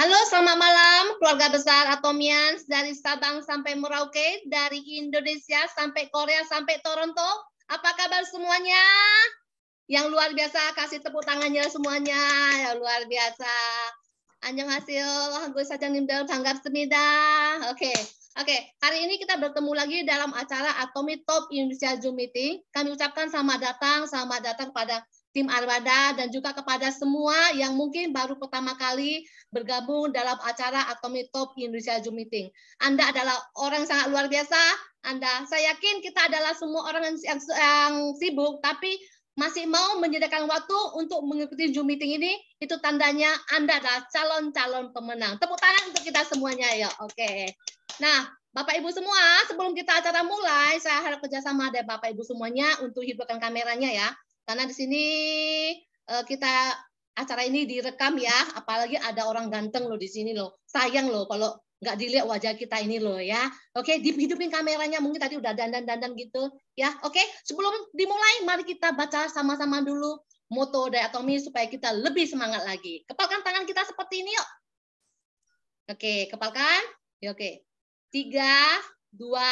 Halo, selamat malam keluarga besar Atomians dari Sabang sampai Merauke, dari Indonesia sampai Korea sampai Toronto. Apa kabar semuanya? Yang luar biasa, kasih tepuk tangannya semuanya. Yang luar biasa. Anjang hasil, gue saja nimbel, tanggap semida. Oke, oke. Hari ini kita bertemu lagi dalam acara Atomi Top Indonesia Zoom Meeting. Kami ucapkan selamat datang, selamat datang pada tim Arwada dan juga kepada semua yang mungkin baru pertama kali bergabung dalam acara Atomic Top Indonesia Zoom Meeting. Anda adalah orang sangat luar biasa. Anda, saya yakin kita adalah semua orang yang, yang, yang sibuk, tapi masih mau menyediakan waktu untuk mengikuti Zoom Meeting ini, itu tandanya Anda adalah calon-calon pemenang. Tepuk tangan untuk kita semuanya ya. Oke. Nah, Bapak Ibu semua, sebelum kita acara mulai, saya harap kerjasama dari Bapak Ibu semuanya untuk hidupkan kameranya ya. Karena di sini uh, kita acara ini direkam ya, apalagi ada orang ganteng loh di sini loh. Sayang loh kalau nggak dilihat wajah kita ini loh ya. Oke, dihidupin kameranya. Mungkin tadi udah dandan-dandan gitu ya. Oke, sebelum dimulai mari kita baca sama-sama dulu moto diatomi supaya kita lebih semangat lagi. Kepalkan tangan kita seperti ini yuk. Oke, kepalkan. Ya, oke. Tiga, dua.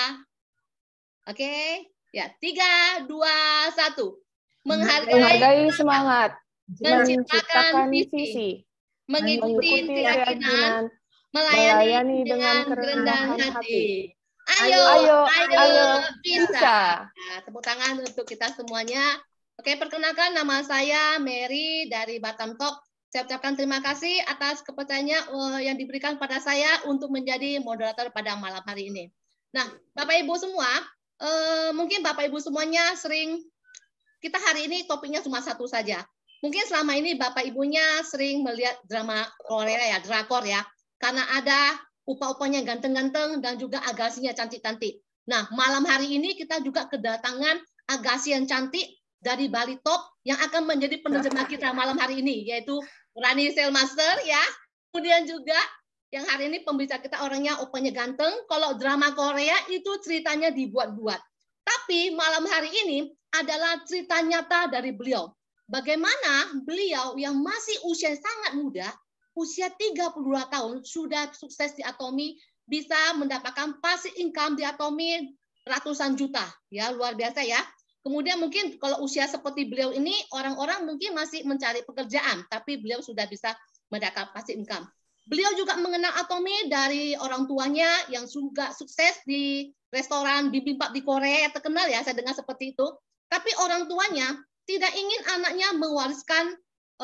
Oke. Ya, tiga, dua, satu menghargai, menghargai semangat, menciptakan, visi, visi mengikuti, keyakinan, melayani, dengan kerendahan hati. hati. Ayo, ayo, ayo, ayo bisa. Nah, tepuk tangan untuk kita semuanya. Oke, perkenalkan nama saya Mary dari Batam Talk. Saya ucapkan terima kasih atas kepercayaannya eh, yang diberikan pada saya untuk menjadi moderator pada malam hari ini. Nah, Bapak Ibu semua, eh, mungkin Bapak Ibu semuanya sering kita hari ini topiknya cuma satu saja. Mungkin selama ini Bapak Ibunya sering melihat drama Korea ya, drakor ya. Karena ada upah upahnya ganteng-ganteng dan juga agasinya cantik-cantik. Nah, malam hari ini kita juga kedatangan agasi yang cantik dari Bali Top yang akan menjadi penerjemah kita malam hari ini, yaitu Rani Master ya. Kemudian juga yang hari ini pembicara kita orangnya upahnya ganteng. Kalau drama Korea itu ceritanya dibuat-buat. Tapi malam hari ini adalah cerita nyata dari beliau. Bagaimana beliau yang masih usia sangat muda, usia 32 tahun, sudah sukses di Atomi, bisa mendapatkan passive income di Atomi ratusan juta. ya Luar biasa ya. Kemudian mungkin kalau usia seperti beliau ini, orang-orang mungkin masih mencari pekerjaan, tapi beliau sudah bisa mendapatkan passive income. Beliau juga mengenal Atomi dari orang tuanya yang juga sukses di restoran bibimbap di Korea terkenal ya, saya dengar seperti itu. Tapi orang tuanya tidak ingin anaknya mewariskan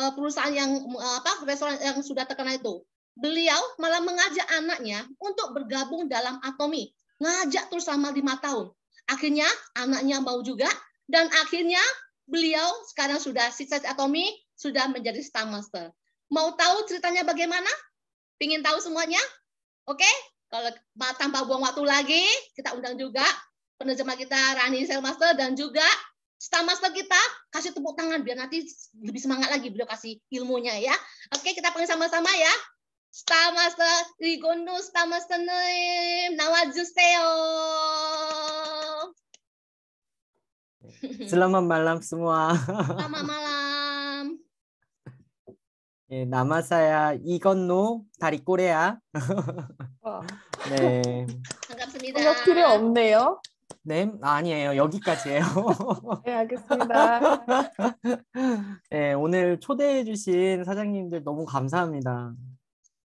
eh, perusahaan yang eh, apa restoran yang sudah terkena itu. Beliau malah mengajak anaknya untuk bergabung dalam Atomi, ngajak terus selama lima tahun. Akhirnya anaknya mau juga dan akhirnya beliau sekarang sudah sukses Atomi, sudah menjadi Star Master. Mau tahu ceritanya bagaimana? Pingin tahu semuanya? Oke, okay? kalau tanpa buang waktu lagi, kita undang juga penerjemah kita Rani Selmaster dan juga Star Master kita kasih tepuk tangan biar nanti lebih semangat lagi beliau kasih ilmunya ya. Oke, kita panggil sama-sama ya. Star Master Rigondo, Star Master Noem, Nawajuseo. Selamat malam semua. Selamat malam. nama saya 이건노 다리 꼬레야. 네. 반갑습니다. 번역 필요 없네요. 네, 아, 아니에요. 여기까지예요. 네, 알겠습니다. 네, 오늘 초대해 주신 사장님들 너무 감사합니다.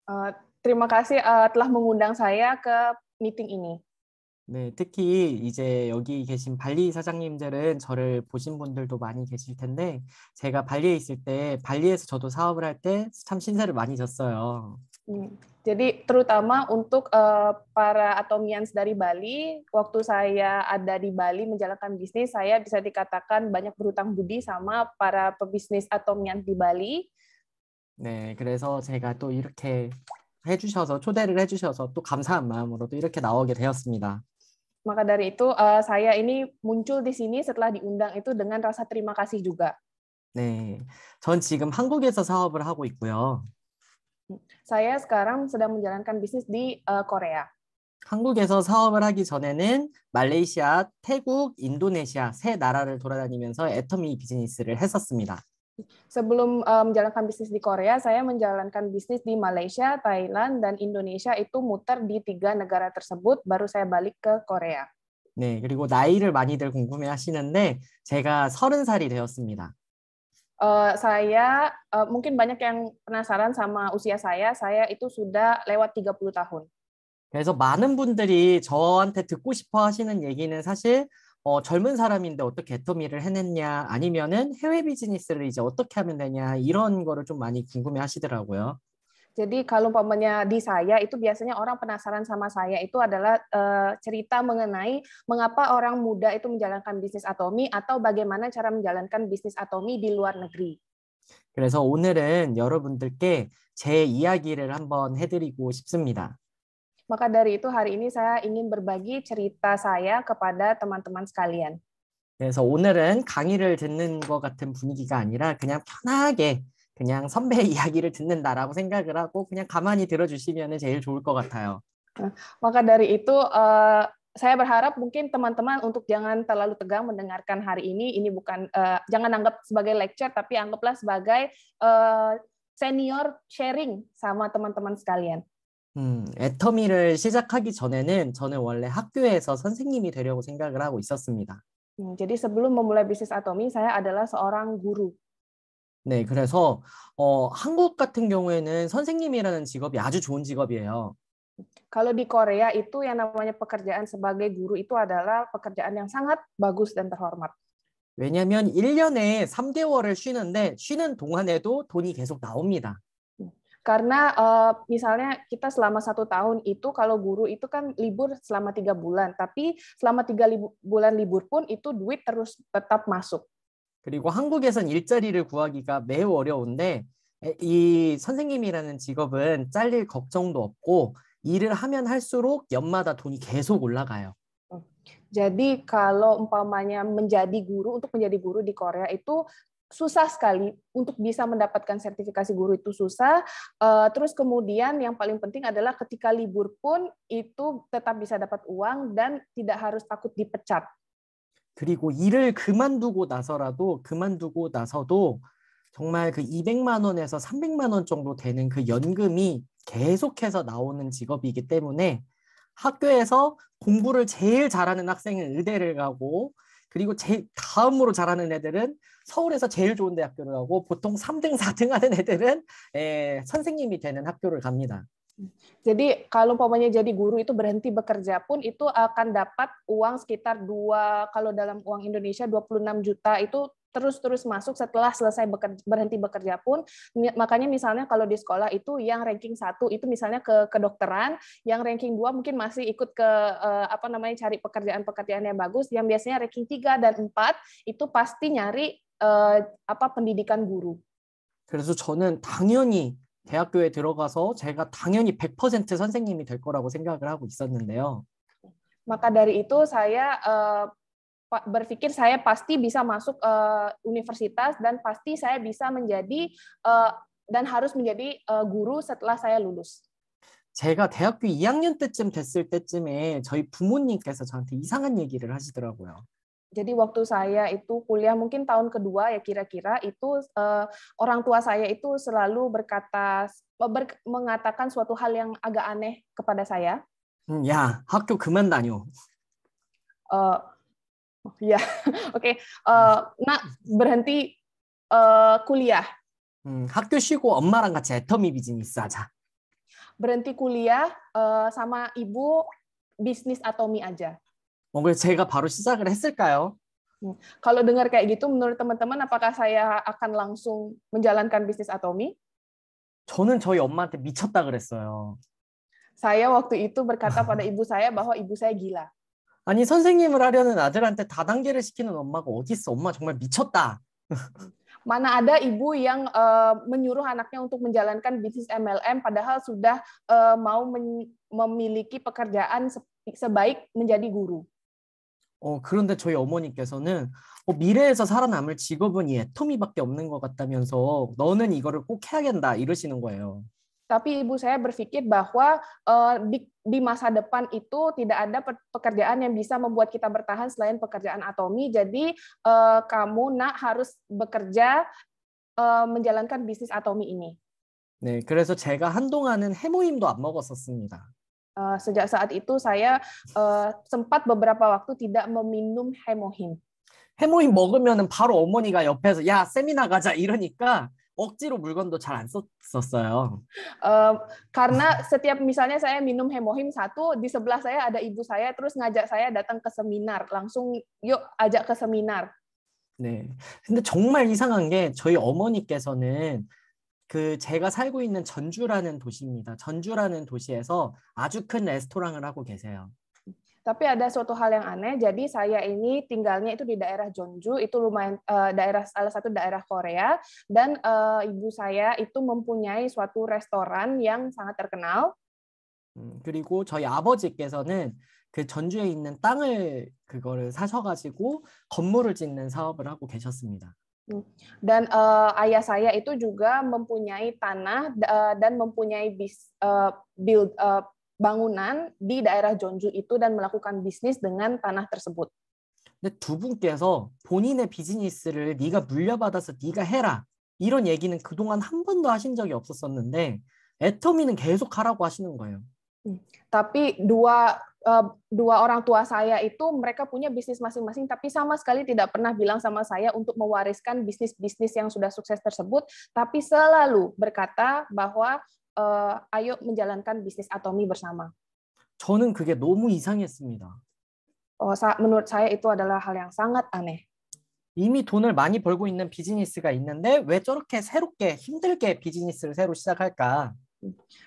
Uh, terima kasih uh, telah mengundang saya ke meeting ini. 네, 특히 이제 여기 계신 발리 사장님들은 저를 보신 분들도 많이 계실 텐데 제가 발리에 있을 때 발리에서 저도 사업을 할 때 참 신세를 많이 졌어요. 음. Jadi terutama untuk uh, para atomians dari Bali, waktu saya ada di Bali menjalankan bisnis, saya bisa dikatakan banyak berhutang budi sama para pebisnis atomian di Bali. 네, 그래서 제가 또 이렇게 해주셔서 초대를 해주셔서 또 감사한 마음으로 또 이렇게 나오게 되었습니다. Maka dari itu uh, saya ini muncul di sini setelah diundang itu dengan rasa terima kasih juga. 네, 전 지금 한국에서 사업을 하고 있고요. Saya sekarang sedang menjalankan bisnis di uh, Korea. 한국에서 사업을 하기 전에는 말레이시아, 태국, 인도네시아 세 나라를 돌아다니면서 애터미 비즈니스를 했었습니다. Sebelum uh, menjalankan bisnis di Korea, saya menjalankan bisnis di Malaysia, Thailand, dan Indonesia itu muter di tiga negara tersebut, baru saya balik ke Korea. 네, 그리고 나이를 많이들 궁금해 하시는데 제가 서른 살이 되었습니다. uh, saya uh, mungkin banyak yang penasaran sama usia saya. Saya itu sudah lewat 30 tahun. 그래서 많은 분들이 저한테 듣고 싶어 하시는 얘기는 사실 어, 젊은 사람인데 어떻게 애터미를 해냈냐 아니면은 해외 비즈니스를 이제 어떻게 하면 되냐 이런 거를 좀 많이 궁금해 하시더라고요. Jadi kalau umpamanya di saya itu biasanya orang penasaran sama saya itu adalah uh, cerita mengenai mengapa orang muda itu menjalankan bisnis atomi atau bagaimana cara menjalankan bisnis atomi di luar negeri. 그래서 오늘은 여러분들께 제 이야기를 한번 해드리고 싶습니다. Maka dari itu hari ini saya ingin berbagi cerita saya kepada teman-teman sekalian. 그래서 오늘은 강의를 듣는 것 같은 분위기가 아니라 그냥 편하게 그냥 선배 이야기를 듣는다라고 생각을 하고 그냥 가만히 들어주시면 제일 좋을 것 같아요. Maka dari itu uh, saya berharap mungkin teman-teman untuk jangan terlalu tegang mendengarkan hari ini. Ini bukan uh, jangan anggap sebagai lecture tapi anggaplah sebagai uh, senior sharing sama teman-teman sekalian. 음, 애터미를 시작하기 전에는 저는 원래 학교에서 선생님이 되려고 생각을 하고 있었습니다. 음, jadi sebelum memulai bisnis Atomi, saya adalah seorang guru. 네, 그래서 어, 한국 같은 경우에는 선생님이라는 직업이 아주 좋은 직업이에요. Kalau di Korea itu yang namanya pekerjaan sebagai guru itu adalah pekerjaan yang sangat bagus dan terhormat. 왜냐면 1년에 3개월을 쉬는데 쉬는 동안에도 돈이 계속 나옵니다. Karena uh, misalnya kita selama satu tahun itu kalau guru itu kan libur selama tiga bulan, tapi selama tiga libu, bulan libur pun itu duit terus tetap masuk. 그리고 한국에선 일자리를 구하기가 매우 어려운데 이 선생님이라는 직업은 잘릴 걱정도 없고 일을 하면 할수록 연마다 돈이 계속 올라가요. Jadi kalau umpamanya menjadi guru untuk menjadi guru di Korea itu susah sekali untuk bisa mendapatkan sertifikasi guru itu susah. Uh, terus kemudian yang paling penting adalah ketika libur pun itu tetap bisa dapat uang dan tidak harus takut dipecat. 그리고 일을 그만두고 나서라도 그만두고 나서도 정말 그 200만 원에서 300만 원 정도 되는 그 연금이 계속해서 나오는 직업이기 때문에 학교에서 공부를 제일 잘하는 학생은 의대를 가고 그리고 제 다음으로 잘하는 애들은 서울에서 제일 좋은 대학교를 가고 보통 3등, 4등 하는 애들은 에, 예, 선생님이 되는 학교를 갑니다. Jadi kalau umpamanya jadi guru itu berhenti bekerja pun itu akan dapat uang sekitar dua kalau dalam uang Indonesia 26 juta itu terus-terus masuk setelah selesai bekerja, berhenti bekerja pun makanya misalnya kalau di sekolah itu yang ranking satu itu misalnya ke kedokteran yang ranking dua mungkin masih ikut ke eh, apa namanya cari pekerjaan-pekerjaan yang bagus yang biasanya ranking tiga dan empat itu pasti nyari eh, apa pendidikan guru. 그래서 저는 당연히 대학교에 들어가서 제가 당연히 100% 선생님이 될 거라고 생각을 하고 있었는데요. Maka dari itu saya uh, berpikir saya pasti bisa masuk uh, universitas dan pasti saya bisa menjadi uh, dan harus menjadi uh, guru setelah saya lulus. 제가 대학교 2학년 때쯤 됐을 때쯤에 저희 부모님께서 저한테 이상한 얘기를 하시더라고요. jadi waktu saya itu kuliah mungkin tahun kedua ya kira-kira itu uh, orang tua saya itu selalu berkata eh, ber, mengatakan suatu hal yang agak aneh kepada saya. Hmm, ya, waktu tuh eh, ya, oke. nak berhenti uh, kuliah. 음, 학교 emma nggak 같이 bisnis saja. berhenti kuliah uh, sama ibu bisnis atomi aja. 뭔가 saya 바로 시작을 했을까요? Kalau dengar kayak gitu, menurut teman-teman, apakah saya akan langsung menjalankan bisnis Atomi? 저는 저희 엄마한테 미쳤다 그랬어요. Saya waktu itu berkata pada ibu saya bahwa ibu saya gila. 아니 선생님을 하려는 아들한테 다단계를 시키는 엄마가 어디 있어? 엄마 정말 미쳤다. Mana ada ibu yang uh, menyuruh anaknya untuk menjalankan bisnis MLM padahal sudah uh, mau memiliki pekerjaan sebaik menjadi guru. 어, 그런데 저희 어머니께서는 어, 미래에서 살아남을 직업은 이 애터미밖에 없는 것 같다면서 너는 이거를 꼭 해야 된다 이러시는 거예요. Tapi ibu saya berpikir bahwa uh, di, di masa depan itu tidak ada pekerjaan yang bisa membuat kita bertahan selain pekerjaan atomi. Jadi uh, kamu nak harus bekerja uh, menjalankan bisnis atomi ini. 네, 그래서 제가 한동안은 해모임도 안 먹었었습니다. Uh, sejak saat itu saya uh, sempat beberapa waktu tidak meminum hemohim. 해모힘. 해모힘 먹으면은 바로 어머니가 옆에서 야 세미나 가자 이러니까 억지로 물건도 잘 안 썼었어요. Uh, karena setiap misalnya saya minum hemohim satu, di sebelah saya ada ibu saya, terus ngajak saya datang ke seminar, langsung yuk ajak ke seminar. 네, 근데 정말 이상한 게 저희 어머니께서는 그 제가 살고 있는 전주라는 도시입니다. 전주라는 도시에서 아주 큰 레스토랑을 하고 계세요. Tapi ada suatu hal yang aneh. Jadi saya ini tinggalnya itu di daerah Jeonju, itu lumayan uh, daerah salah satu daerah Korea dan uh, ibu saya itu mempunyai suatu restoran yang sangat terkenal. 음, 그리고 저희 아버지께서는 그 전주에 있는 땅을 그거를 사셔가지고 건물을 짓는 사업을 하고 계셨습니다. Dan uh, ayah saya itu juga mempunyai tanah uh, dan mempunyai bis, uh, build uh, bangunan di daerah Jeonju itu dan melakukan bisnis dengan tanah tersebut. 근데 두 분께서 본인의 비즈니스를 네가 물려받아서 네가 해라 이런 얘기는 그동안 한 번도 하신 적이 없었었는데 애터미는 계속 하라고 하시는 거예요. Tapi dua Eh, dua orang tua saya itu mereka punya bisnis masing-masing tapi sama sekali tidak pernah bilang sama saya untuk mewariskan bisnis-bisnis yang sudah sukses tersebut tapi selalu berkata bahwa uh, ayo menjalankan bisnis Atomi bersama. 저는 그게 너무 이상했습니다. Oh, menurut saya itu adalah hal yang sangat aneh. 이미 돈을 많이 벌고 있는 비즈니스가 있는데 왜 저렇게 새롭게 힘들게 비즈니스를 새로 시작할까?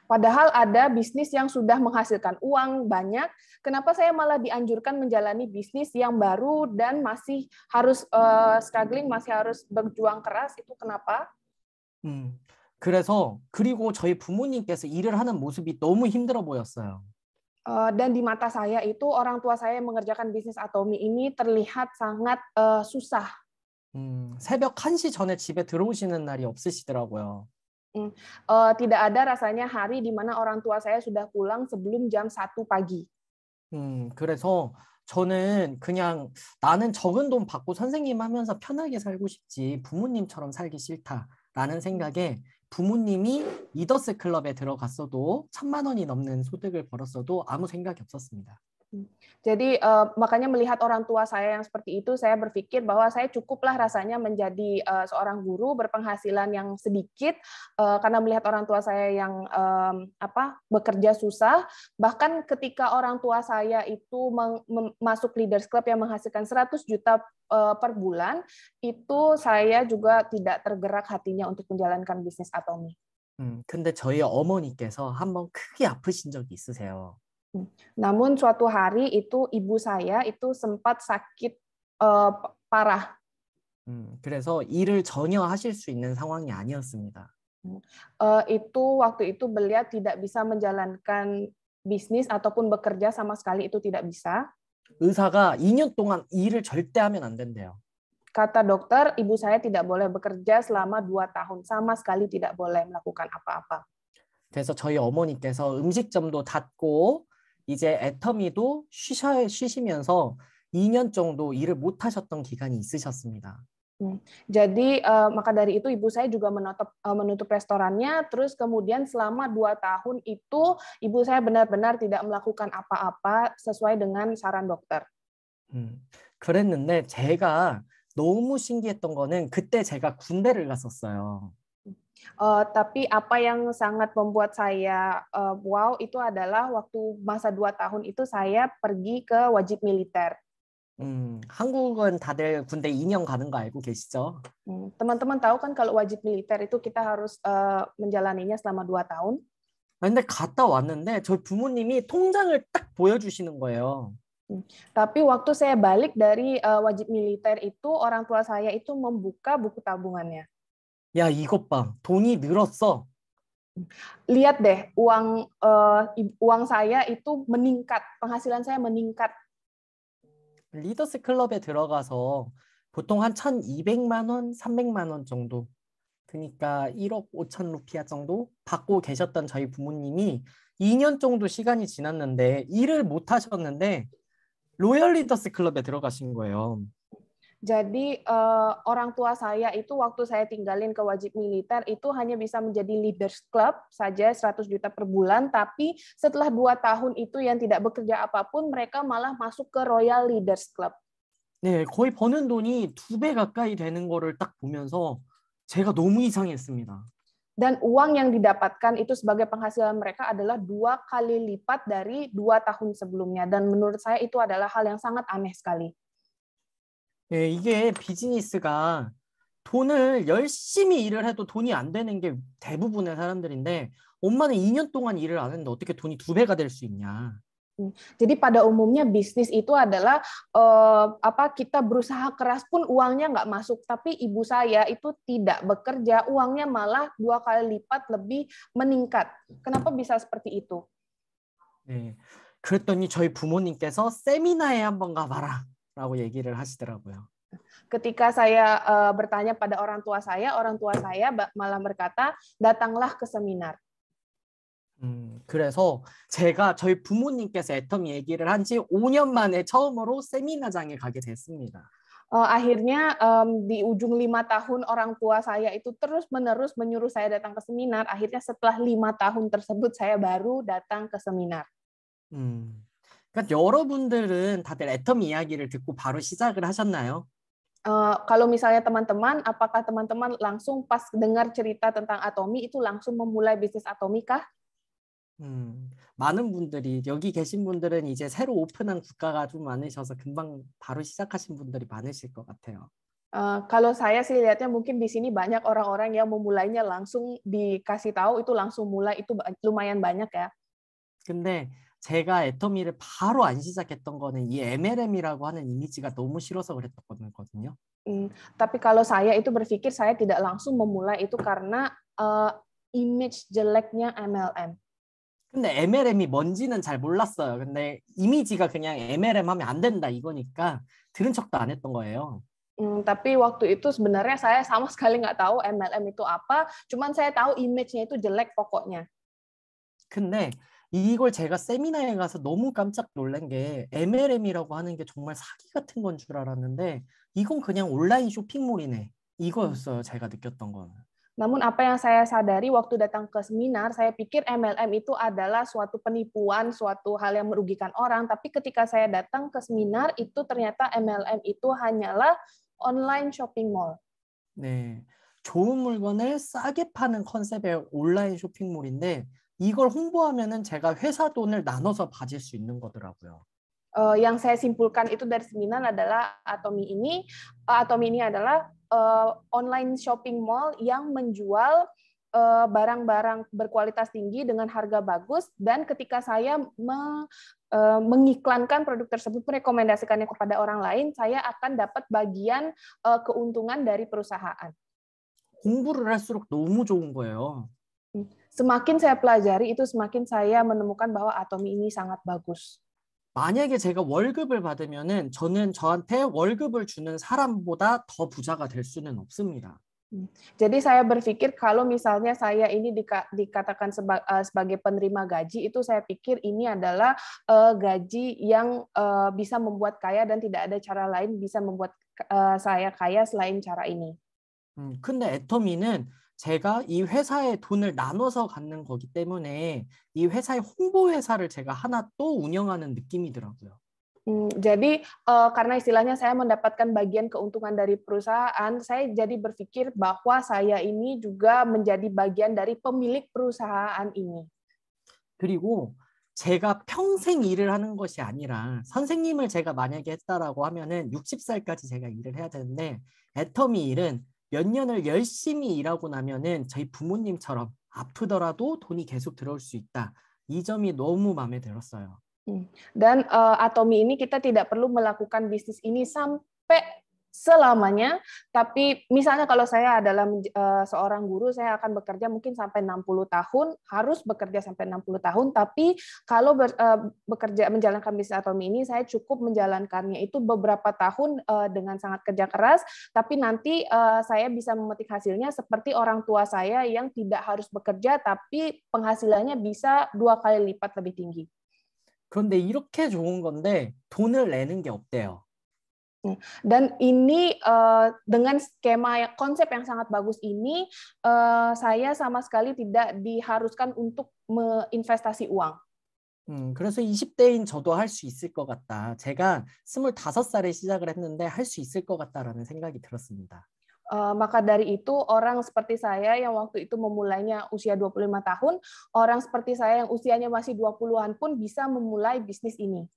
Padahal ada bisnis yang sudah menghasilkan uang banyak, kenapa saya malah dianjurkan menjalani bisnis yang baru dan masih harus uh, struggling, masih harus berjuang keras itu kenapa? Hmm. 그래서 그리고 저희 부모님께서 일을 하는 모습이 너무 힘들어 보였어요. Uh, dan di mata saya itu orang tua saya mengerjakan bisnis atomi ini terlihat sangat uh, susah. 음, 새벽 1시 전에 집에 들어오시는 날이 없으시더라고요. Hmm. Uh, tidak ada rasanya hari di mana orang tua saya sudah pulang sebelum jam 1 pagi. 음, 그래서 저는 그냥 나는 적은 돈 받고 선생님 하면서 편하게 살고 싶지 부모님처럼 살기 싫다라는 생각에 부모님이 리더스 클럽에 들어갔어도 천만 원이 넘는 소득을 벌었어도 아무 생각이 없었습니다. Jadi uh, makanya melihat orang tua saya yang seperti itu, saya berpikir bahwa saya cukuplah rasanya menjadi uh, seorang guru berpenghasilan yang sedikit uh, karena melihat orang tua saya yang um, apa bekerja susah. Bahkan ketika orang tua saya itu masuk leaders club yang menghasilkan 100 juta uh, per bulan, itu saya juga tidak tergerak hatinya untuk menjalankan bisnis Atomi. 음, 근데 저희 어머니께서 한번 크게 아프신 적이 있으세요. Hmm. Namun suatu hari itu ibu saya itu sempat sakit uh, parah. 음, hmm, 그래서 일을 전혀 하실 수 있는 상황이 아니었습니다. Uh, itu waktu itu beliau tidak bisa menjalankan bisnis ataupun bekerja sama sekali itu tidak bisa. 의사가 2년 동안 일을 절대 하면 안 된대요. Kata dokter, ibu saya tidak boleh bekerja selama 2 tahun sama sekali tidak boleh melakukan apa-apa. 그래서 저희 어머니께서 음식점도 닫고 이제 애터미도 쉬셔, 쉬시면서 2년 정도 일을 못 하셨던 기간이 있으셨습니다. Jadi uh, maka dari itu ibu saya juga menutup uh, menutup restorannya terus kemudian selama dua tahun itu ibu saya benar-benar tidak melakukan apa-apa sesuai dengan saran dokter. 음, 그랬는데 제가 너무 신기했던 거는 그때 제가 군대를 갔었어요. Uh, tapi apa yang sangat membuat saya uh, wow itu adalah waktu masa dua tahun itu saya pergi ke wajib militer. 음, 한국은 다들 군대 2년 가는 거 알고 계시죠? teman-teman tahu kan kalau wajib militer itu kita harus uh, menjalaninya selama dua tahun. 근데 갔다 왔는데 저희 부모님이 통장을 딱 보여주시는 거예요. Tapi waktu saya balik dari uh, wajib militer itu orang tua saya itu membuka buku tabungannya. 야 이것 봐 돈이 늘었어. Lihat deh uang uh, uang saya itu meningkat penghasilan saya meningkat. 리더스 클럽에 들어가서 보통 한 1,200만 원, 300만 원 정도 그러니까 1억 5천 루피아 정도 받고 계셨던 저희 부모님이 2년 정도 시간이 지났는데 일을 못 하셨는데 로열 리더스 클럽에 들어가신 거예요. Jadi uh, orang tua saya itu waktu saya tinggalin ke wajib militer itu hanya bisa menjadi leaders club saja 100 juta per bulan, tapi setelah dua tahun itu yang tidak bekerja apapun mereka malah masuk ke Royal Leaders Club. 네, 거의 버는 돈이 두 가까이 되는 거를 딱 보면서 제가 너무 이상했습니다. dan uang yang didapatkan itu sebagai penghasilan mereka adalah dua kali lipat dari dua tahun sebelumnya. Dan menurut saya itu adalah hal yang sangat aneh sekali. 예, 이게 비즈니스가 돈을 열심히 일을 해도 돈이 안 되는 게 대부분의 사람들인데 엄마는 2년 동안 일을 안 했는데 어떻게 돈이 두 배가 될 수 있냐? Jadi pada umumnya bisnis itu adalah uh, apa kita berusaha keras pun uangnya nggak masuk, tapi ibu saya itu tidak bekerja, uangnya malah dua kali lipat lebih meningkat. Kenapa bisa seperti itu? 네, 그랬더니 저희 부모님께서 세미나에 한번 가봐라. 라고 얘기를 하시더라고요. Ketika saya uh, bertanya pada orang tua saya, orang tua saya malah berkata, "Datanglah ke seminar." 음, hmm, 그래서 제가 저희 부모님께서 애텀 얘기를 한 지 5년 만에 처음으로 세미나장에 가게 됐습니다. Uh, akhirnya um, di ujung lima tahun orang tua saya itu terus menerus menyuruh saya datang ke seminar. Akhirnya setelah lima tahun tersebut saya baru datang ke seminar. 음, hmm. 그러니까 여러분들은 다들 애텀 이야기를 듣고 바로 시작을 하셨나요? Uh, kalau misalnya teman-teman, apakah teman-teman langsung pas dengar cerita tentang atomi itu langsung memulai bisnis atomikah? 음, 많은 분들이 여기 계신 분들은 이제 새로 오픈한 국가가 좀 많으셔서 금방 바로 시작하신 분들이 많으실 것 같아요. Uh, kalau saya sih lihatnya mungkin di sini banyak orang-orang yang memulainya langsung dikasih tahu itu langsung mulai itu lumayan banyak ya. 근데 제가 애터미를 바로 안 시작했던 거는 이 MLM이라고 하는 이미지가 너무 싫어서 그랬거든요. 음, tapi kalau saya itu berpikir saya tidak langsung memulai itu karena uh, image jeleknya MLM. 근데 MLM이 뭔지는 잘 몰랐어요. 근데 이미지가 그냥 MLM 하면 안 된다 이거니까 들은 척도 안 했던 거예요. 음, tapi waktu itu sebenarnya saya sama sekali nggak tahu MLM itu apa. Cuman saya tahu image-nya itu jelek pokoknya. 근데 이걸 제가 세미나에 가서 너무 깜짝 놀란 게 MLM이라고 하는 게 정말 사기 같은 건 줄 알았는데 이건 그냥 온라인 쇼핑몰이네. 이거였어요. 제가 느꼈던 건. Namun apa yang saya sadari waktu datang ke seminar, saya pikir MLM itu adalah suatu penipuan, suatu hal yang merugikan orang. Tapi ketika saya datang ke seminar, itu ternyata MLM itu hanyalah online shopping mall. 네, 좋은 물건을 싸게 파는 컨셉의 온라인 쇼핑몰인데 이걸 홍보하면은 제가 회사 돈을 나눠서 받을 수 있는 거더라고요. Uh, yang saya simpulkan itu dari seminar adalah Atomi ini, uh, Atomi ini adalah uh, online shopping mall yang menjual barang barang-barang berkualitas tinggi dengan harga bagus dan ketika saya me, uh, mengiklankan produk tersebut merekomendasikannya kepada orang lain saya akan dapat bagian uh, keuntungan dari perusahaan. 공부를 할수록 너무 좋은 거예요 semakin saya pelajari itu semakin saya menemukan bahwa atomi ini sangat bagus. 만약에 제가 월급을 받으면은 저는 저한테 월급을 주는 사람보다 더 부자가 될 수는 없습니다. Jadi saya berpikir kalau misalnya saya ini dikatakan eh, sebagai penerima gaji itu saya pikir ini adalah uh, gaji yang uh, bisa membuat kaya dan tidak ada cara lain bisa membuat uh, saya kaya selain cara ini. 음, 근데 애터미는 제가 이 회사에 돈을 나눠서 갖는 거기 때문에 이 회사의 홍보 회사를 제가 하나 또 운영하는 느낌이더라고요. Hmm, jadi uh, karena istilahnya saya mendapatkan bagian keuntungan dari perusahaan, saya jadi berpikir bahwa saya ini juga menjadi bagian dari pemilik perusahaan ini. 그리고 제가 평생 일을 하는 것이 아니라 선생님을 제가 만약에 했다라고 하면은 60살까지 제가 일을 해야 되는데 애터미 일은 몇 년을 열심히 일하고 나면은 저희 부모님처럼 아프더라도 돈이 계속 들어올 수 있다. 이 점이 너무 마음에 들었어요. Dan uh, Atomi ini kita tidak perlu melakukan bisnis ini sampai selamanya, tapi misalnya kalau saya adalah eh, seorang guru, saya akan bekerja mungkin sampai 60 tahun, harus bekerja sampai 60 tahun, tapi kalau eh, bekerja menjalankan bisnis atomi ini, saya cukup menjalankannya itu beberapa tahun eh, dengan sangat kerja keras, tapi nanti saya bisa memetik hasilnya seperti orang tua saya yang tidak harus bekerja, tapi penghasilannya bisa dua kali lipat lebih tinggi. 그런데 이렇게 좋은 건데 돈을 내는 게 없대요. Dan ini uh, dengan skema yang, konsep yang sangat bagus ini, uh, saya sama sekali tidak diharuskan untuk menginvestasi uang. 음, 그래서 20대인 저도 할 수 있을 것 같다. 제가 25살에 시작을 했는데 할 수 있을 것 같다라는 생각이 들었습니다. Uh, maka dari itu orang seperti saya yang waktu itu memulainya usia 25 tahun, orang seperti saya yang usianya masih 20-an pun bisa memulai bisnis ini.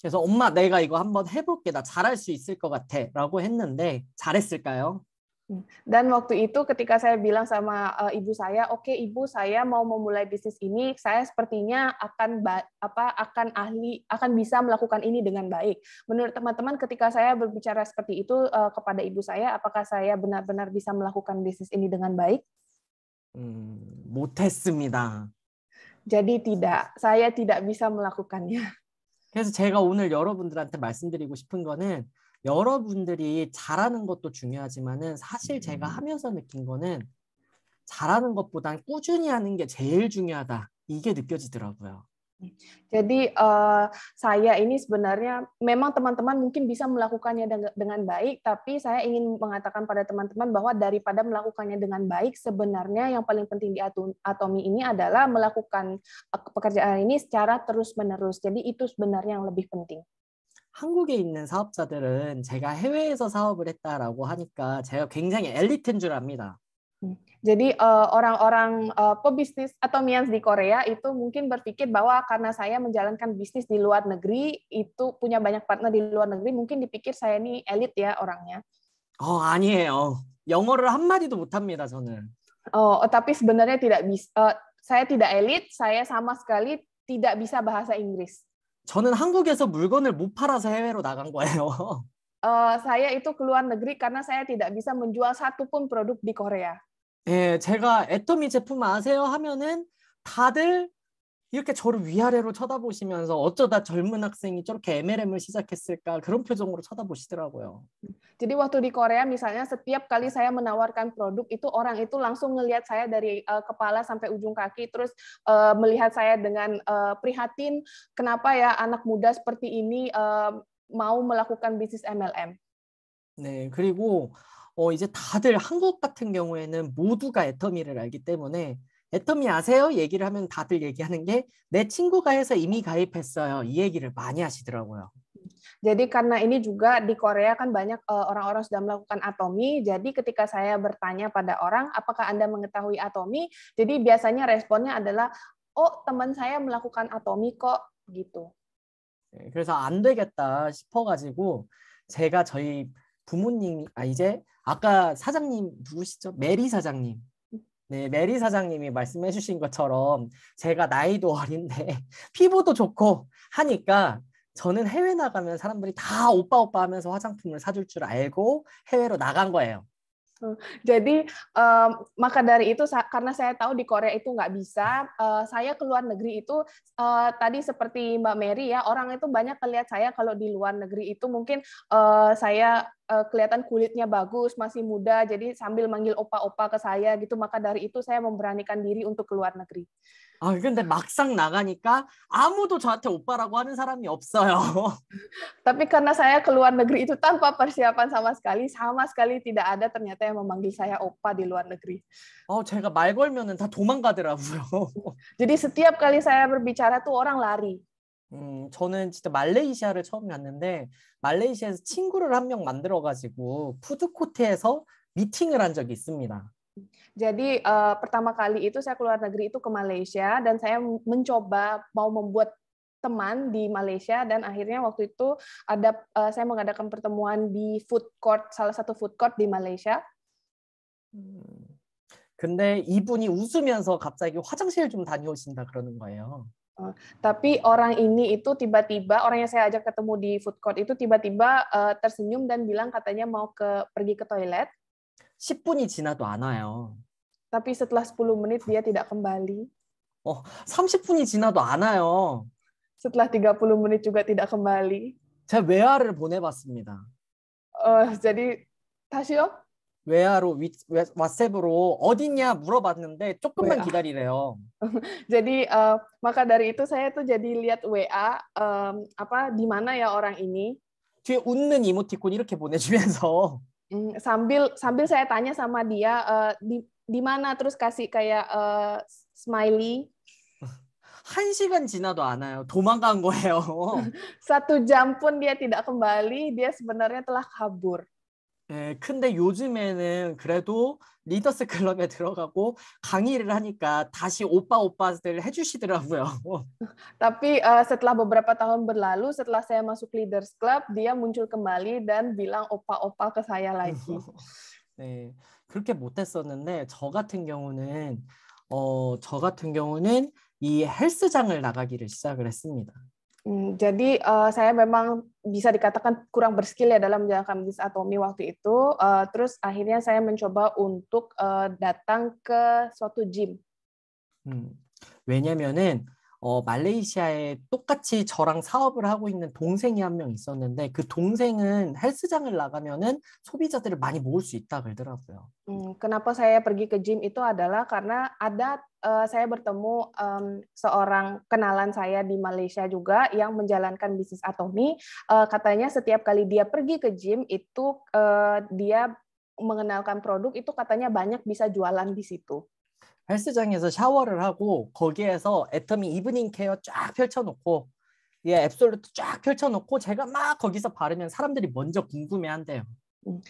그래서 엄마 내가 이거 한번 해볼게 나 잘할 수 있을 것 같아라고 했는데 잘했을까요? Dan waktu itu ketika saya bilang sama uh, ibu saya, oke okay, ibu saya mau memulai bisnis ini, saya sepertinya akan apa akan ahli akan bisa melakukan ini dengan baik. Menurut teman-teman, ketika saya berbicara seperti itu uh, kepada ibu saya, apakah saya benar-benar bisa melakukan bisnis ini dengan baik? Hmm, 못했습니다. Jadi tidak, saya tidak bisa melakukannya. 그래서 제가 오늘 여러분들한테 말씀드리고 싶은 거는 여러분들이 잘하는 것도 중요하지만은 사실 제가 음. 하면서 느낀 거는 잘하는 것보단 꾸준히 하는 게 제일 중요하다. 이게 느껴지더라고요. Jadi uh, saya ini sebenarnya memang teman-teman mungkin bisa melakukannya dengan baik, tapi saya ingin mengatakan pada teman-teman bahwa daripada melakukannya dengan baik, sebenarnya yang paling penting di Atomi ini adalah melakukan eh, pekerjaan ini secara terus-menerus. Jadi itu sebenarnya yang lebih penting. 한국에 있는 사업자들은 제가 해외에서 사업을 했다라고 하니까 제가 굉장히 엘리트인 줄 압니다. Hmm. Jadi eh, orang-orang eh, pebisnis atau mians di Korea itu mungkin berpikir bahwa karena saya menjalankan bisnis di luar negeri itu punya banyak partner di luar negeri mungkin dipikir saya ini elit ya orangnya. Oh 아니에요. 영어를 한마디도 못합니다 저는. Oh tapi sebenarnya tidak bisa. Uh, saya tidak elit. Saya sama sekali tidak bisa bahasa Inggris. 저는 한국에서 물건을 못 팔아서 해외로 나간 거예요. uh, saya itu keluar negeri karena saya tidak bisa menjual satu produk di Korea. 예, 제가 애터미 제품 아세요? 하면은 다들 이렇게 저를 위아래로 쳐다보시면서 어쩌다 젊은 학생이 저렇게 MLM을 시작했을까 그런 표정으로 쳐다보시더라고요. Jadi waktu di Korea misalnya setiap kali saya menawarkan produk itu orang itu langsung ngelihat saya dari uh, kepala sampai ujung kaki terus uh, melihat saya dengan uh, prihatin kenapa ya anak muda seperti ini uh, mau melakukan bisnis MLM. 네, 그리고 어, 이제 다들 한국 같은 경우에는 모두가 애터미를 알기 때문에 애터미 아세요? 얘기를 하면 다들 얘기하는 게 내 친구가 해서 이미 가입했어요. 이 얘기를 많이 하시더라고요. Jadi karena ini juga di Korea kan banyak orang-orang sudah melakukan atomi. Jadi ketika saya bertanya pada orang apakah Anda mengetahui atomi, jadi biasanya responnya adalah oh teman saya melakukan atomi kok gitu. 그래서 안 되겠다 싶어 가지고 제가 저희 부모님 아 이제 아까 사장님 누구시죠? 메리 사장님. 네, 메리 사장님이 말씀해 주신 것처럼 제가 나이도 어린데 피부도 좋고 하니까 저는 해외 나가면 사람들이 다 오빠 오빠 하면서 화장품을 사줄 줄 알고 해외로 나간 거예요. Gitu. Jadi um, maka dari itu karena saya tahu di Korea itu nggak bisa, uh, saya ke luar negeri itu uh, tadi seperti Mbak Mary ya orang itu banyak kelihat saya kalau di luar negeri itu mungkin uh, saya uh, kelihatan kulitnya bagus masih muda, jadi sambil manggil opa-opa ke saya gitu maka dari itu saya memberanikan diri untuk ke luar negeri. 아 근데 막상 나가니까 아무도 저한테 오빠라고 하는 사람이 없어요. Tapi karena saya keluar negeri itu tanpa persiapan sama sekali, sama sekali tidak ada ternyata yang memanggil saya opa di luar negeri. 어 제가 말 걸면은 다 도망가더라고요. Jadi setiap kali saya berbicara tuh orang lari. 음, 저는 진짜 말레이시아를 처음 갔는데 말레이시아에서 친구를 한 명 만들어 가지고 푸드코트에서 미팅을 한 적이 있습니다. Jadi uh, pertama kali itu saya keluar negeri itu ke Malaysia dan saya mencoba mau membuat teman di Malaysia dan akhirnya waktu itu ada uh, saya mengadakan pertemuan di food court salah satu food court di Malaysia. Hmm. 근데 이분이 웃으면서 갑자기 화장실 좀 다녀오신다 그러는 거예요. tapi orang ini itu tiba-tiba orang yang saya ajak ketemu di food court itu tiba-tiba uh, tersenyum dan bilang katanya mau ke pergi ke toilet. 10분이 지나도 안 와요. Tapi setelah 10 menit dia tidak kembali. 어, 30분이 지나도 안 와요. Setelah 30 menit juga tidak kembali. 제가 외화를 보내봤습니다. 어, jadi 다시요? 외화로 위, 웨, 왓셉으로 어디냐 물어봤는데 조금만 WA. 기다리래요. jadi uh, maka dari itu saya tuh jadi lihat WA um, apa di mana ya orang ini. 뒤에 웃는 이모티콘 이렇게 보내주면서 Mm, sambil sambil saya tanya sama dia uh, di di mana terus kasih kayak uh, smiley. 한 시간 지나도 안 와요. 도망간 거예요. Satu jam pun dia tidak kembali. Dia sebenarnya telah kabur. 예, 근데 요즘에는 그래도 리더스 클럽에 들어가고 강의를 하니까 다시 오빠 오빠들 해주시더라고요. Tapi uh, setelah beberapa tahun berlalu, setelah saya masuk leaders club, dia muncul kembali dan bilang opa-opa ke saya lagi. 네, 그렇게 못했었는데 저 같은 경우는 어, 저 같은 경우는 이 헬스장을 나가기를 시작을 했습니다. Hmm, jadi uh, saya memang bisa dikatakan kurang berskill ya dalam menjalankan bisnis atomi waktu itu. Uh, terus akhirnya saya mencoba untuk uh, datang ke suatu gym. 음, hmm. 왜냐면은 어, 말레이시아에 똑같이 저랑 사업을 하고 있는 동생이 한 명 있었는데 그 동생은 헬스장을 나가면은 소비자들을 많이 모을 수 있다 그러더라고요. 음, kenapa saya pergi ke gym itu adalah karena ada uh, saya bertemu um, seorang kenalan saya di Malaysia juga yang menjalankan bisnis atomi. Uh, katanya setiap kali dia pergi ke gym itu uh, dia mengenalkan produk itu katanya banyak bisa jualan di situ. 헬스장에서 샤워를 하고 거기에서 애터미 이브닝 케어 쫙 펼쳐놓고 예, 앱솔루트 쫙 펼쳐놓고 제가 막 거기서 바르면 사람들이 먼저 궁금해한대요.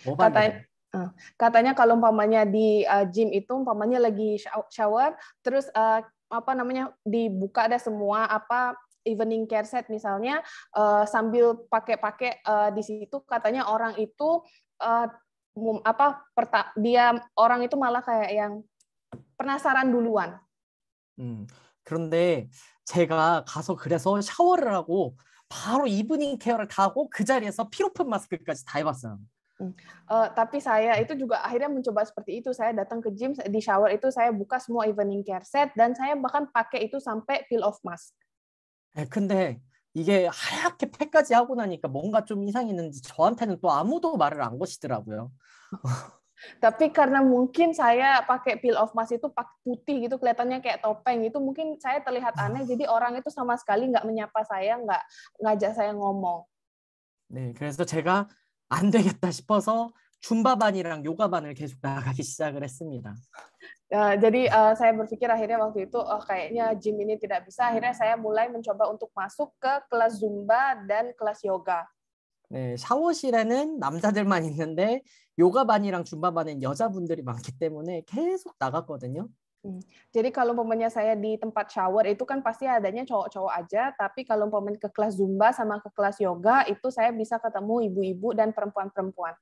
뭐 바르냐? Uh, katanya kalau umpamanya di uh, gym itu umpamanya lagi shower terus uh, apa namanya dibuka ada semua apa evening care set misalnya uh, sambil pakai-pakai uh, di situ katanya orang itu uh, apa perta dia orang itu malah kayak yang penasaran duluan. 음, 그런데 제가 가서 그래서 샤워를 하고 바로 이브닝 케어를 다 하고 그 자리에서 피로폰 마스크까지 다 해봤어요. Uh, tapi saya itu juga akhirnya mencoba seperti itu. Saya datang ke gym di shower itu saya buka semua evening care set dan saya bahkan pakai itu sampai peel off mask. 네, 근데 이게 하얗게 팩까지 하고 나니까 뭔가 좀 이상했는지 저한테는 또 아무도 말을 안 거시더라고요. Tapi karena mungkin saya pakai peel off mask itu pakai putih gitu kelihatannya kayak topeng itu mungkin saya terlihat ah. aneh jadi orang itu sama sekali nggak menyapa saya nggak ngajak saya ngomong. Nih, 그래서 제가 안 되겠다 싶어서 춤바반이랑 요가반을 계속 나가기 시작을 했습니다. Uh, jadi uh, saya berpikir akhirnya waktu itu oh, kayaknya gym ini tidak bisa. Akhirnya saya mulai mencoba untuk masuk ke kelas zumba dan kelas yoga. 네, 샤워실에는 남자들만 있는데 요가반이랑 줌바반은 여자분들이 많기 때문에 계속 나갔거든요. Hmm. Jadi kalau momennya saya di tempat shower itu kan pasti adanya cowok-cowok aja, tapi kalau momen ke kelas zumba sama ke kelas yoga itu saya bisa ketemu ibu-ibu dan perempuan-perempuan.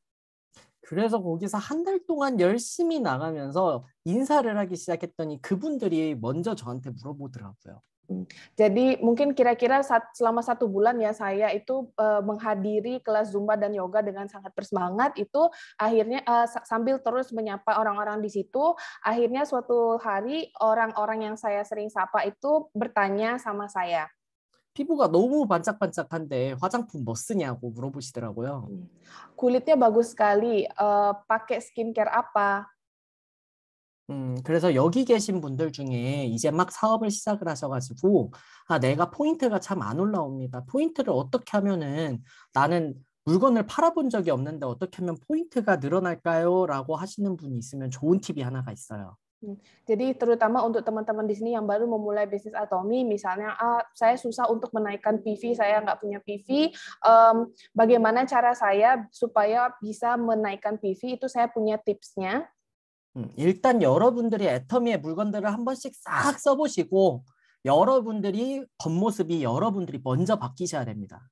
그래서 거기서 한 달 동안 열심히 나가면서 인사를 하기 시작했더니 그분들이 먼저 저한테 물어보더라고요. Hmm. Jadi mungkin kira-kira selama satu bulan ya saya itu eh, menghadiri kelas zumba dan yoga dengan sangat bersemangat itu akhirnya eh, sambil terus menyapa orang-orang di situ akhirnya suatu hari orang-orang yang saya sering sapa itu bertanya sama saya. 피부가 너무 반짝반짝한데 화장품 뭐 쓰냐고 물어보시더라고요. Kulitnya bagus sekali. Uh, pakai skincare apa? 음, 그래서 여기 계신 분들 중에 이제 막 사업을 시작을 하셔가지고, 아, 내가 포인트가 참 안 올라옵니다. 포인트를 어떻게 하면은 나는 물건을 팔아본 적이 없는데 어떻게 하면 포인트가 늘어날까요? 라고 하시는 분이 있으면 좋은 팁이 하나가 있어요. Jadi terutama untuk teman-teman di sini yang baru memulai bisnis Atomi, misalnya ah, saya susah untuk menaikkan PV, saya nggak punya PV, um, bagaimana cara saya supaya bisa menaikkan PV itu saya punya tipsnya. 일단 여러분들이 애터미의 물건들을 한 번씩 싹 써보시고 여러분들이 겉모습이 여러분들이 먼저 바뀌셔야 됩니다.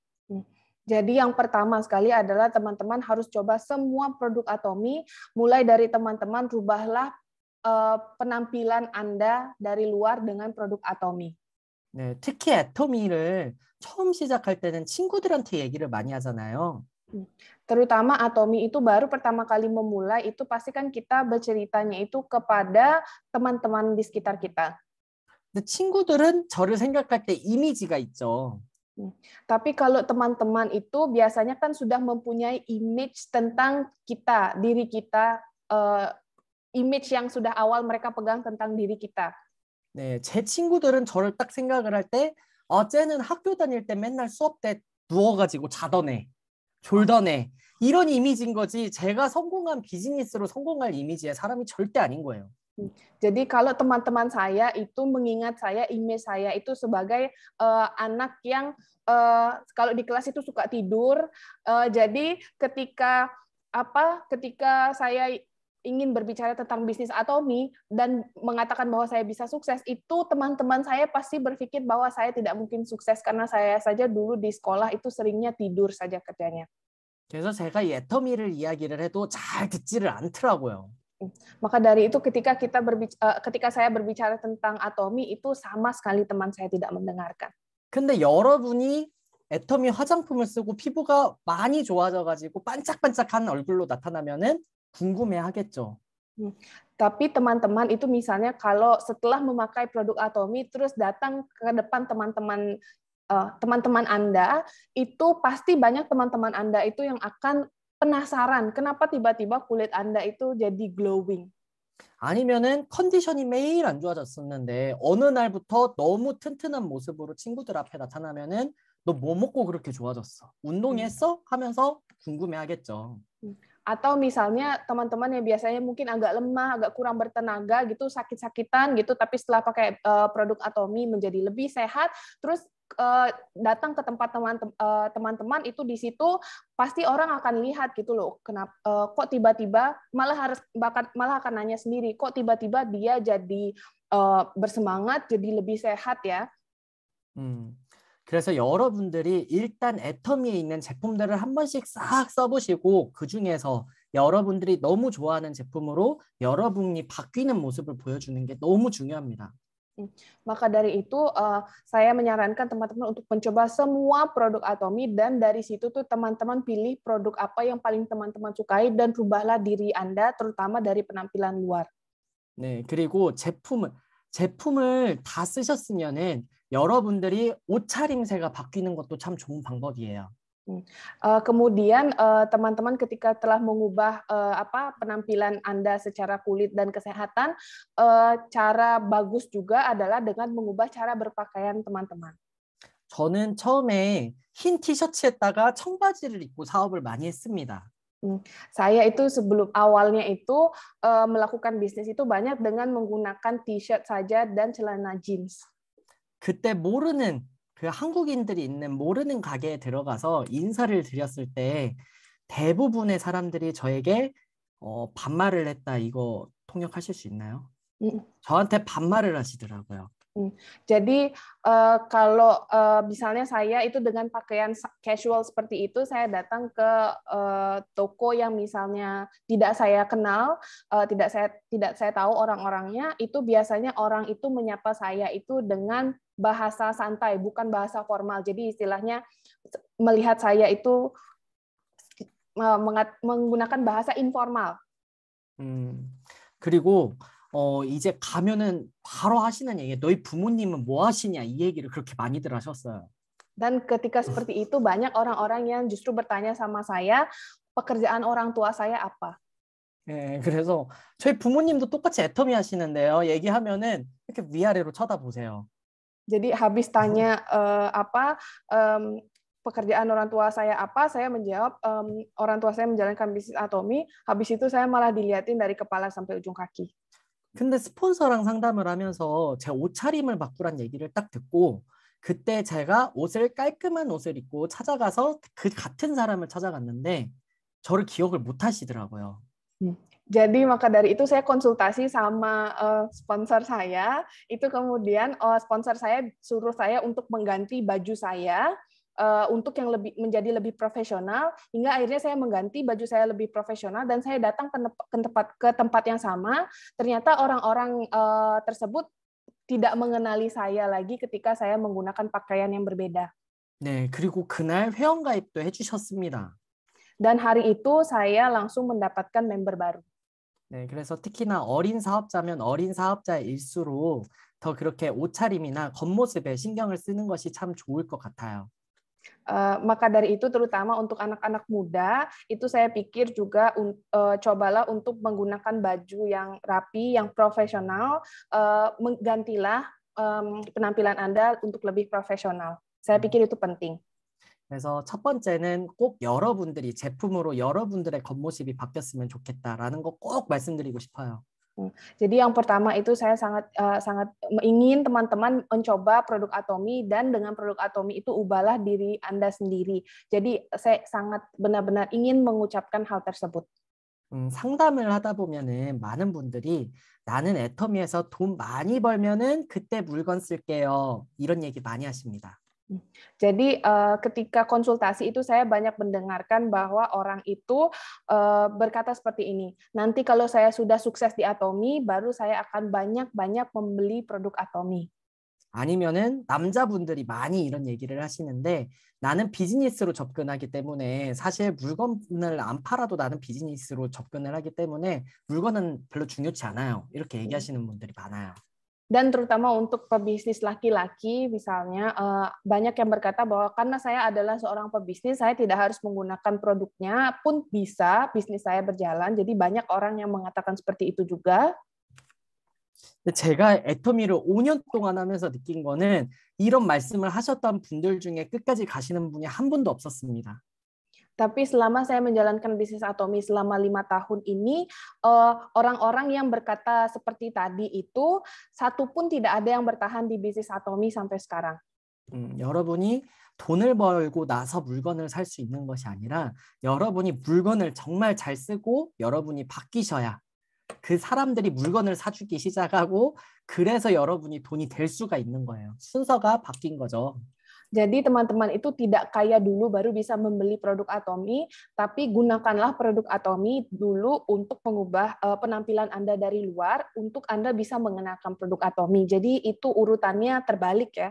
Jadi yang pertama sekali adalah teman-teman harus coba semua produk Atomi mulai dari teman-teman rubahlah uh, penampilan Anda dari luar dengan produk Atomi. 네, 특히 애터미를 처음 시작할 때는 친구들한테 얘기를 많이 하잖아요. terutama Atomi itu baru pertama kali memulai itu pasti kan kita berceritanya itu kepada teman-teman di sekitar kita. 친구들은 저를 생각할 때 이미지가 있죠. Hmm. Tapi kalau teman-teman itu biasanya kan sudah mempunyai image tentang kita, diri kita, uh, image yang sudah awal mereka pegang tentang diri kita. 네, 제 친구들은 저를 딱 생각을 할때 어제는 학교 다닐 때 맨날 수업 때 누워가지고 자던 애. 졸더네 이런 이미지인 거지 제가 성공한 비즈니스로 성공할 이미지의 사람이 절대 아닌 거예요. Jadi kalau teman-teman saya itu mengingat saya, image saya itu sebagai uh, anak yang uh, kalau di kelas itu suka tidur. Uh, jadi ketika apa ketika saya ingin berbicara tentang bisnis atomi dan mengatakan bahwa saya bisa sukses, itu teman-teman saya pasti berpikir bahwa saya tidak mungkin sukses karena saya saja dulu di sekolah itu seringnya tidur saja kerjanya. 그래서 제가 애터미를 이야기를 해도 잘 듣지를 않더라고요. Maka dari itu ketika kita berbicara, eh, ketika saya berbicara tentang atomi itu sama sekali teman saya tidak mendengarkan. 근데 여러분이 애터미 화장품을 쓰고 피부가 많이 좋아져 가지고 반짝반짝한 얼굴로 나타나면은 궁금해 하겠죠. 음. Tapi teman-teman itu misalnya kalau setelah memakai produk Atomi terus datang ke depan teman-teman teman-teman uh, Anda itu pasti banyak teman-teman Anda itu yang akan penasaran kenapa tiba-tiba kulit Anda itu jadi glowing. 아니면은 컨디션이 매일 안 좋아졌었는데 어느 날부터 너무 튼튼한 모습으로 친구들 앞에 나타나면은 너 뭐 먹고 그렇게 좋아졌어? 운동했어? 하면서 궁금해하겠죠. 음. atau misalnya teman-teman yang biasanya mungkin agak lemah, agak kurang bertenaga gitu, sakit-sakitan gitu, tapi setelah pakai uh, produk Atomi menjadi lebih sehat, terus eh, datang ke tempat eh, teman-teman itu di situ pasti orang akan lihat gitu loh, kenapa kok tiba-tiba malah harus bahkan malah akan nanya sendiri, kok tiba-tiba dia jadi bersemangat, jadi lebih sehat ya. Hmm. 그래서 여러분들이 일단 애터미에 있는 제품들을 한 번씩 싹 써보시고 그 중에서 여러분들이 너무 좋아하는 제품으로 여러분이 바뀌는 모습을 보여주는 게 너무 중요합니다. Maka dari itu uh, saya menyarankan teman-teman untuk mencoba semua produk Atomi dan dari situ tuh teman-teman pilih produk apa yang paling teman-teman sukai dan rubahlah diri Anda terutama dari penampilan luar. 네, 그리고 제품을 제품을 다 쓰셨으면은 여러분들이 옷차림새가 바뀌는 것도 참 좋은 방법이에요. Uh, kemudian teman-teman uh, ketika telah mengubah uh, apa penampilan Anda secara kulit dan kesehatan, uh, cara bagus juga adalah dengan mengubah cara berpakaian teman-teman. 저는 처음에 흰 티셔츠에다가 청바지를 입고 사업을 많이 했습니다. Saya itu sebelum awalnya itu uh, melakukan bisnis itu banyak dengan menggunakan t-shirt saja dan celana jeans. 그때 모르는 그 한국인들이 있는 모르는 가게에 들어가서 인사를 드렸을 때 대부분의 사람들이 저에게 어, 반말을 했다 이거 통역하실 수 있나요? 음. 저한테 반말을 하시더라고요. 음. Jadi uh, kalau uh, misalnya saya itu dengan pakaian casual seperti itu, saya datang ke uh, toko yang misalnya tidak saya kenal, uh, tidak saya tidak saya tahu orang-orangnya, itu biasanya orang itu menyapa saya itu dengan bahasa santai, bukan bahasa formal. Jadi istilahnya melihat saya itu menggunakan bahasa informal. 음, 그리고 어, 이제 가면은 바로 하시는 얘기, 너희 부모님은 뭐 하시냐 이 얘기를 그렇게 많이들 하셨어요. Dan ketika seperti itu banyak orang-orang yang justru bertanya sama saya, pekerjaan orang tua saya apa? 예, 그래서 저희 부모님도 똑같이 애터미 하시는데요. 얘기하면은 이렇게 위아래로 쳐다보세요. Jadi habis tanya uh, apa um, pekerjaan orang tua saya apa, saya menjawab um, orang tua saya menjalankan bisnis atomi. Habis itu saya malah diliatin h dari kepala sampai ujung kaki. 근데 스폰서랑 상담을 하면서 제 옷차림을 바꾸란 얘기를 딱 듣고 그때 제가 옷을 깔끔한 옷을 입고 찾아가서 그 같은 사람을 찾아갔는데 저를 기억을 못 하시더라고요. 음. Jadi maka dari itu saya konsultasi sama uh, sponsor saya. Itu kemudian uh, sponsor saya suruh saya untuk mengganti baju saya uh, untuk yang lebih menjadi lebih profesional. Hingga akhirnya saya mengganti baju saya lebih profesional dan saya datang ke, ke tempat ke tempat yang sama. Ternyata orang-orang uh, tersebut tidak mengenali saya lagi ketika saya menggunakan pakaian yang berbeda. 네, 그리고 그날 회원가입도 해주셨습니다. Dan hari itu saya langsung mendapatkan member baru. 네, 그래서 특히나 어린 사업자면 어린 사업자의 일수로 더 그렇게 옷차림이나 겉모습에 신경을 쓰는 것이 참 좋을 것 같아요. Uh, maka dari itu terutama untuk anak-anak muda itu saya pikir juga uh, cobalah untuk menggunakan baju yang rapi, yang profesional, uh, menggantilah um, penampilan Anda untuk lebih profesional. Saya pikir itu penting. 그래서 첫 번째는 꼭 여러분들이 제품으로 여러분들의 겉모습이 바뀌었으면 좋겠다라는 거 꼭 말씀드리고 싶어요. Jadi yang pertama itu saya sangat uh, sangat ingin teman-teman mencoba produk Atomi dan dengan produk Atomi itu ubahlah diri Anda sendiri. Jadi saya sangat benar-benar ingin mengucapkan hal tersebut. 음, 상담을 하다 보면은 많은 분들이 나는 애터미에서 돈 많이 벌면은 그때 물건 쓸게요. 이런 얘기 많이 하십니다. Hmm. Jadi uh, ketika konsultasi itu saya banyak mendengarkan bahwa orang itu uh, berkata seperti ini, nanti kalau saya sudah sukses di Atomi, baru saya akan banyak-banyak membeli produk Atomi. 아니면은 남자분들이 많이 이런 얘기를 하시는데 나는 비즈니스로 접근하기 때문에 사실 물건을 안 팔아도 나는 비즈니스로 접근을 하기 때문에 물건은 별로 중요치 않아요. 이렇게 얘기하시는 분들이 많아요 dan terutama untuk pebisnis laki-laki misalnya eh, banyak yang berkata bahwa karena saya adalah seorang pebisnis saya tidak harus menggunakan produknya pun bisa bisnis saya berjalan jadi banyak orang yang mengatakan seperti itu juga 제가 애터미를 5년 동안 하면서 느낀 거는 이런 말씀을 하셨던 분들 중에 끝까지 가시는 분이 한 분도 없었습니다. Tapi selama saya menjalankan bisnis Atomi selama lima tahun ini, orang-orang yang berkata seperti tadi itu satu pun tidak ada yang bertahan di bisnis Atomi sampai sekarang. 음, 여러분이 돈을 벌고 나서 물건을 살 수 있는 것이 아니라 여러분이 물건을 정말 잘 쓰고 여러분이 바뀌셔야 그 사람들이 물건을 사주기 시작하고 그래서 여러분이 돈이 될 수가 있는 거예요. 순서가 바뀐 거죠. Jadi teman-teman itu tidak kaya dulu baru bisa membeli produk Atomi, tapi gunakanlah produk Atomi dulu untuk mengubah eh, penampilan Anda dari luar untuk Anda bisa mengenakan produk Atomi. Jadi itu urutannya terbalik ya.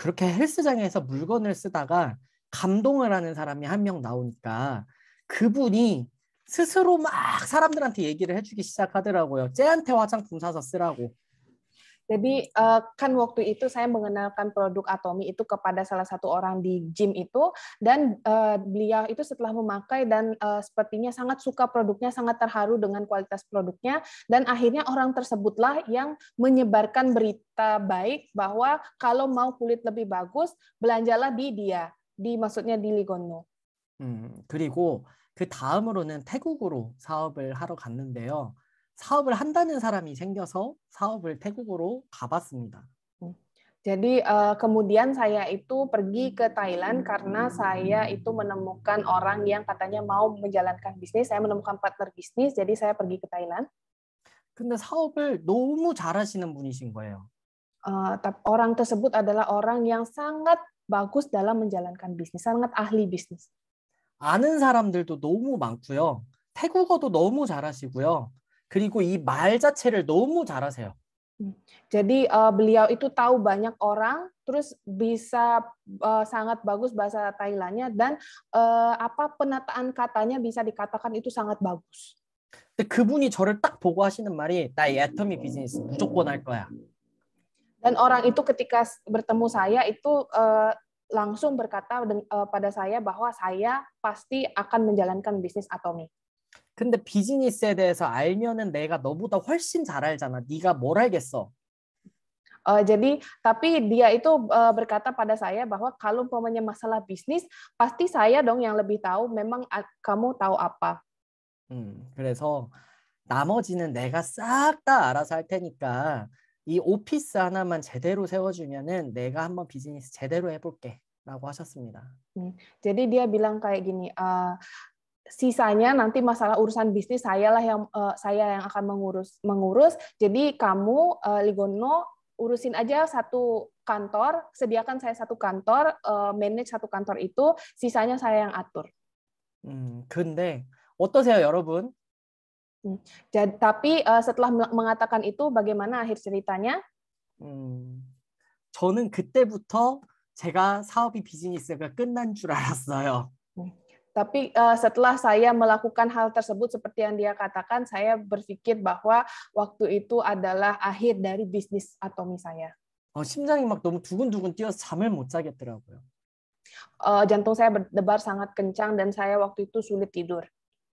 그렇게 헬스장에서 물건을 쓰다가 감동을 하는 사람이 한 명 나오니까 그분이 스스로 막 사람들한테 얘기를 해주기 시작하더라고요. 쟤한테 화장품 사서 쓰라고. Jadi eh, kan waktu itu saya mengenalkan produk Atomi itu kepada salah satu orang di gym itu dan eh, beliau itu setelah memakai dan eh, sepertinya sangat suka produknya, sangat terharu dengan kualitas produknya dan akhirnya orang tersebutlah yang menyebarkan berita baik bahwa kalau mau kulit lebih bagus belanjalah di dia, di maksudnya di Ligonno. Hmm, 그리고 그 다음으로는 태국으로 사업을 하러 갔는데요. 사업을 한다는 사람이 생겨서 사업을 태국으로 가봤습니다. Jadi uh, kemudian saya itu pergi ke Thailand karena saya itu menemukan orang yang katanya mau menjalankan bisnis. Saya menemukan partner bisnis, jadi saya pergi ke Thailand. 근데 사업을 너무 잘하시는 분이신 거예요. Uh, orang tersebut adalah orang yang sangat bagus dalam menjalankan bisnis, sangat ahli bisnis. 아는 사람들도 너무 많고요. 태국어도 너무 잘하시고요. 그리고 자체를 너무 잘하세요. Jadi uh, beliau itu tahu banyak orang, terus bisa uh, sangat bagus bahasa Thailandnya dan uh, apa penataan katanya bisa dikatakan itu sangat bagus. 근데 그분이 저를 딱 보고 하시는 말이 나의 애터미 비즈니스 무조건 할 거야. Dan orang itu ketika bertemu saya itu uh, langsung berkata uh, pada saya bahwa saya pasti akan menjalankan bisnis atomi. 근데 비즈니스에 대해서 알면은 내가 너보다 훨씬 잘 알잖아. 네가 뭘 알겠어? Uh, jadi tapi dia itu uh, berkata pada saya bahwa kalau umpamanya masalah bisnis pasti saya dong yang lebih tahu memang kamu tahu apa. 음, 그래서 나머지는 내가 싹 다 알아서 할 테니까 이 오피스 하나만 제대로 세워주면은 내가 한번 비즈니스 제대로 해볼게라고 하셨습니다. 음, jadi dia bilang kayak gini, uh, sisanya nanti masalah urusan bisnis saya lah yang uh, saya yang akan mengurus mengurus. Jadi kamu uh, Ligono urusin aja satu kantor, sediakan saya satu kantor, uh, manage satu kantor itu, sisanya saya yang atur. Hmm, 근데 어떠세요, 여러분? Jadi, tapi uh, setelah mengatakan itu, bagaimana akhir ceritanya? Hmm. 저는 그때부터 제가 사업이 비즈니스가 끝난 줄 알았어요. Tapi uh, setelah saya melakukan hal tersebut seperti yang dia katakan, saya berpikir bahwa waktu itu adalah akhir dari bisnis atomi saya. 어, 심장이 막 너무 두근두근 뛰어 잠을 못 자겠더라고요. 어, jantung saya berdebar sangat kencang dan saya waktu itu sulit tidur.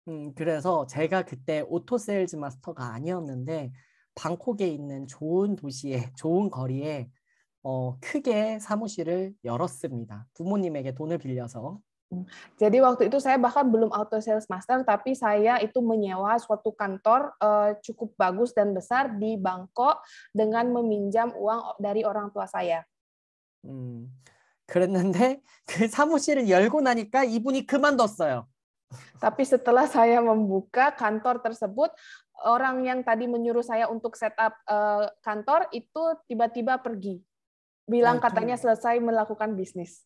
음, 그래서 제가 그때 오토 세일즈 마스터가 아니었는데 방콕에 있는 좋은 도시에 좋은 거리에 어, 크게 사무실을 열었습니다. 부모님에게 돈을 빌려서. Jadi waktu itu saya bahkan belum auto sales master, tapi saya itu menyewa suatu kantor eh, cukup bagus dan besar di Bangkok dengan meminjam uang dari orang tua saya. Hmm, 그랬는데 그 사무실을 열고 나니까 이분이 그만뒀어요. Tapi setelah saya membuka kantor tersebut, orang yang tadi menyuruh saya untuk setup eh, kantor itu tiba-tiba pergi, bilang katanya selesai melakukan bisnis.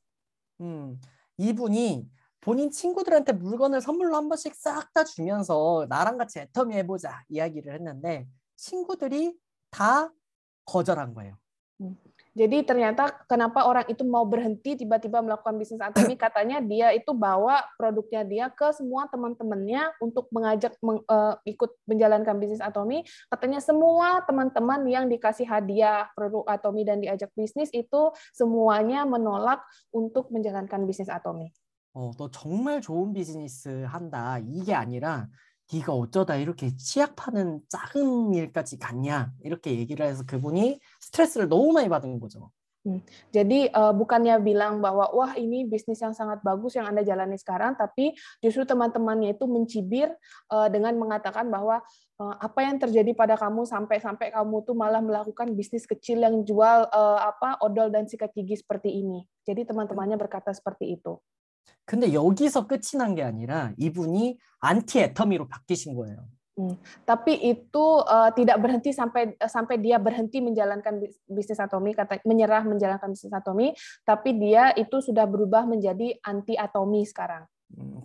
음. 이분이 본인 친구들한테 물건을 선물로 한 번씩 싹 다 주면서 나랑 같이 애터미 해보자 이야기를 했는데 친구들이 다 거절한 거예요. Jadi ternyata kenapa orang itu mau berhenti tiba-tiba melakukan bisnis atomi? katanya dia itu bawa produknya dia ke semua teman-temannya untuk mengajak meng, uh, ikut menjalankan bisnis atomi. Katanya semua teman-teman yang dikasih hadiah produk atomi dan diajak bisnis itu semuanya menolak untuk menjalankan bisnis atomi. Oh, 또 정말 좋은 비즈니스 한다. 이게 아니라 네가 어쩌다 이렇게 치약 파는 작은 일까지 갔냐 이렇게 얘기를 해서 그분이 스트레스를 너무 많이 받은 거죠. Jadi uh, bukannya bilang bahwa wah ini bisnis yang sangat bagus yang anda jalani sekarang, tapi justru teman-temannya itu mencibir uh, dengan mengatakan bahwa uh, apa yang terjadi pada kamu sampai-sampai kamu tuh malah melakukan bisnis kecil yang jual uh, apa odol dan sikat gigi seperti ini. Jadi teman-temannya berkata seperti itu. 근데 여기서 끝이 난 게 아니라 이분이 안티 애터미로 바뀌신 거예요. Hmm. Tapi itu uh, tidak berhenti sampai sampai dia berhenti menjalankan bisnis atomi, kata menyerah menjalankan bisnis atomi, tapi dia itu sudah berubah menjadi anti atomi sekarang.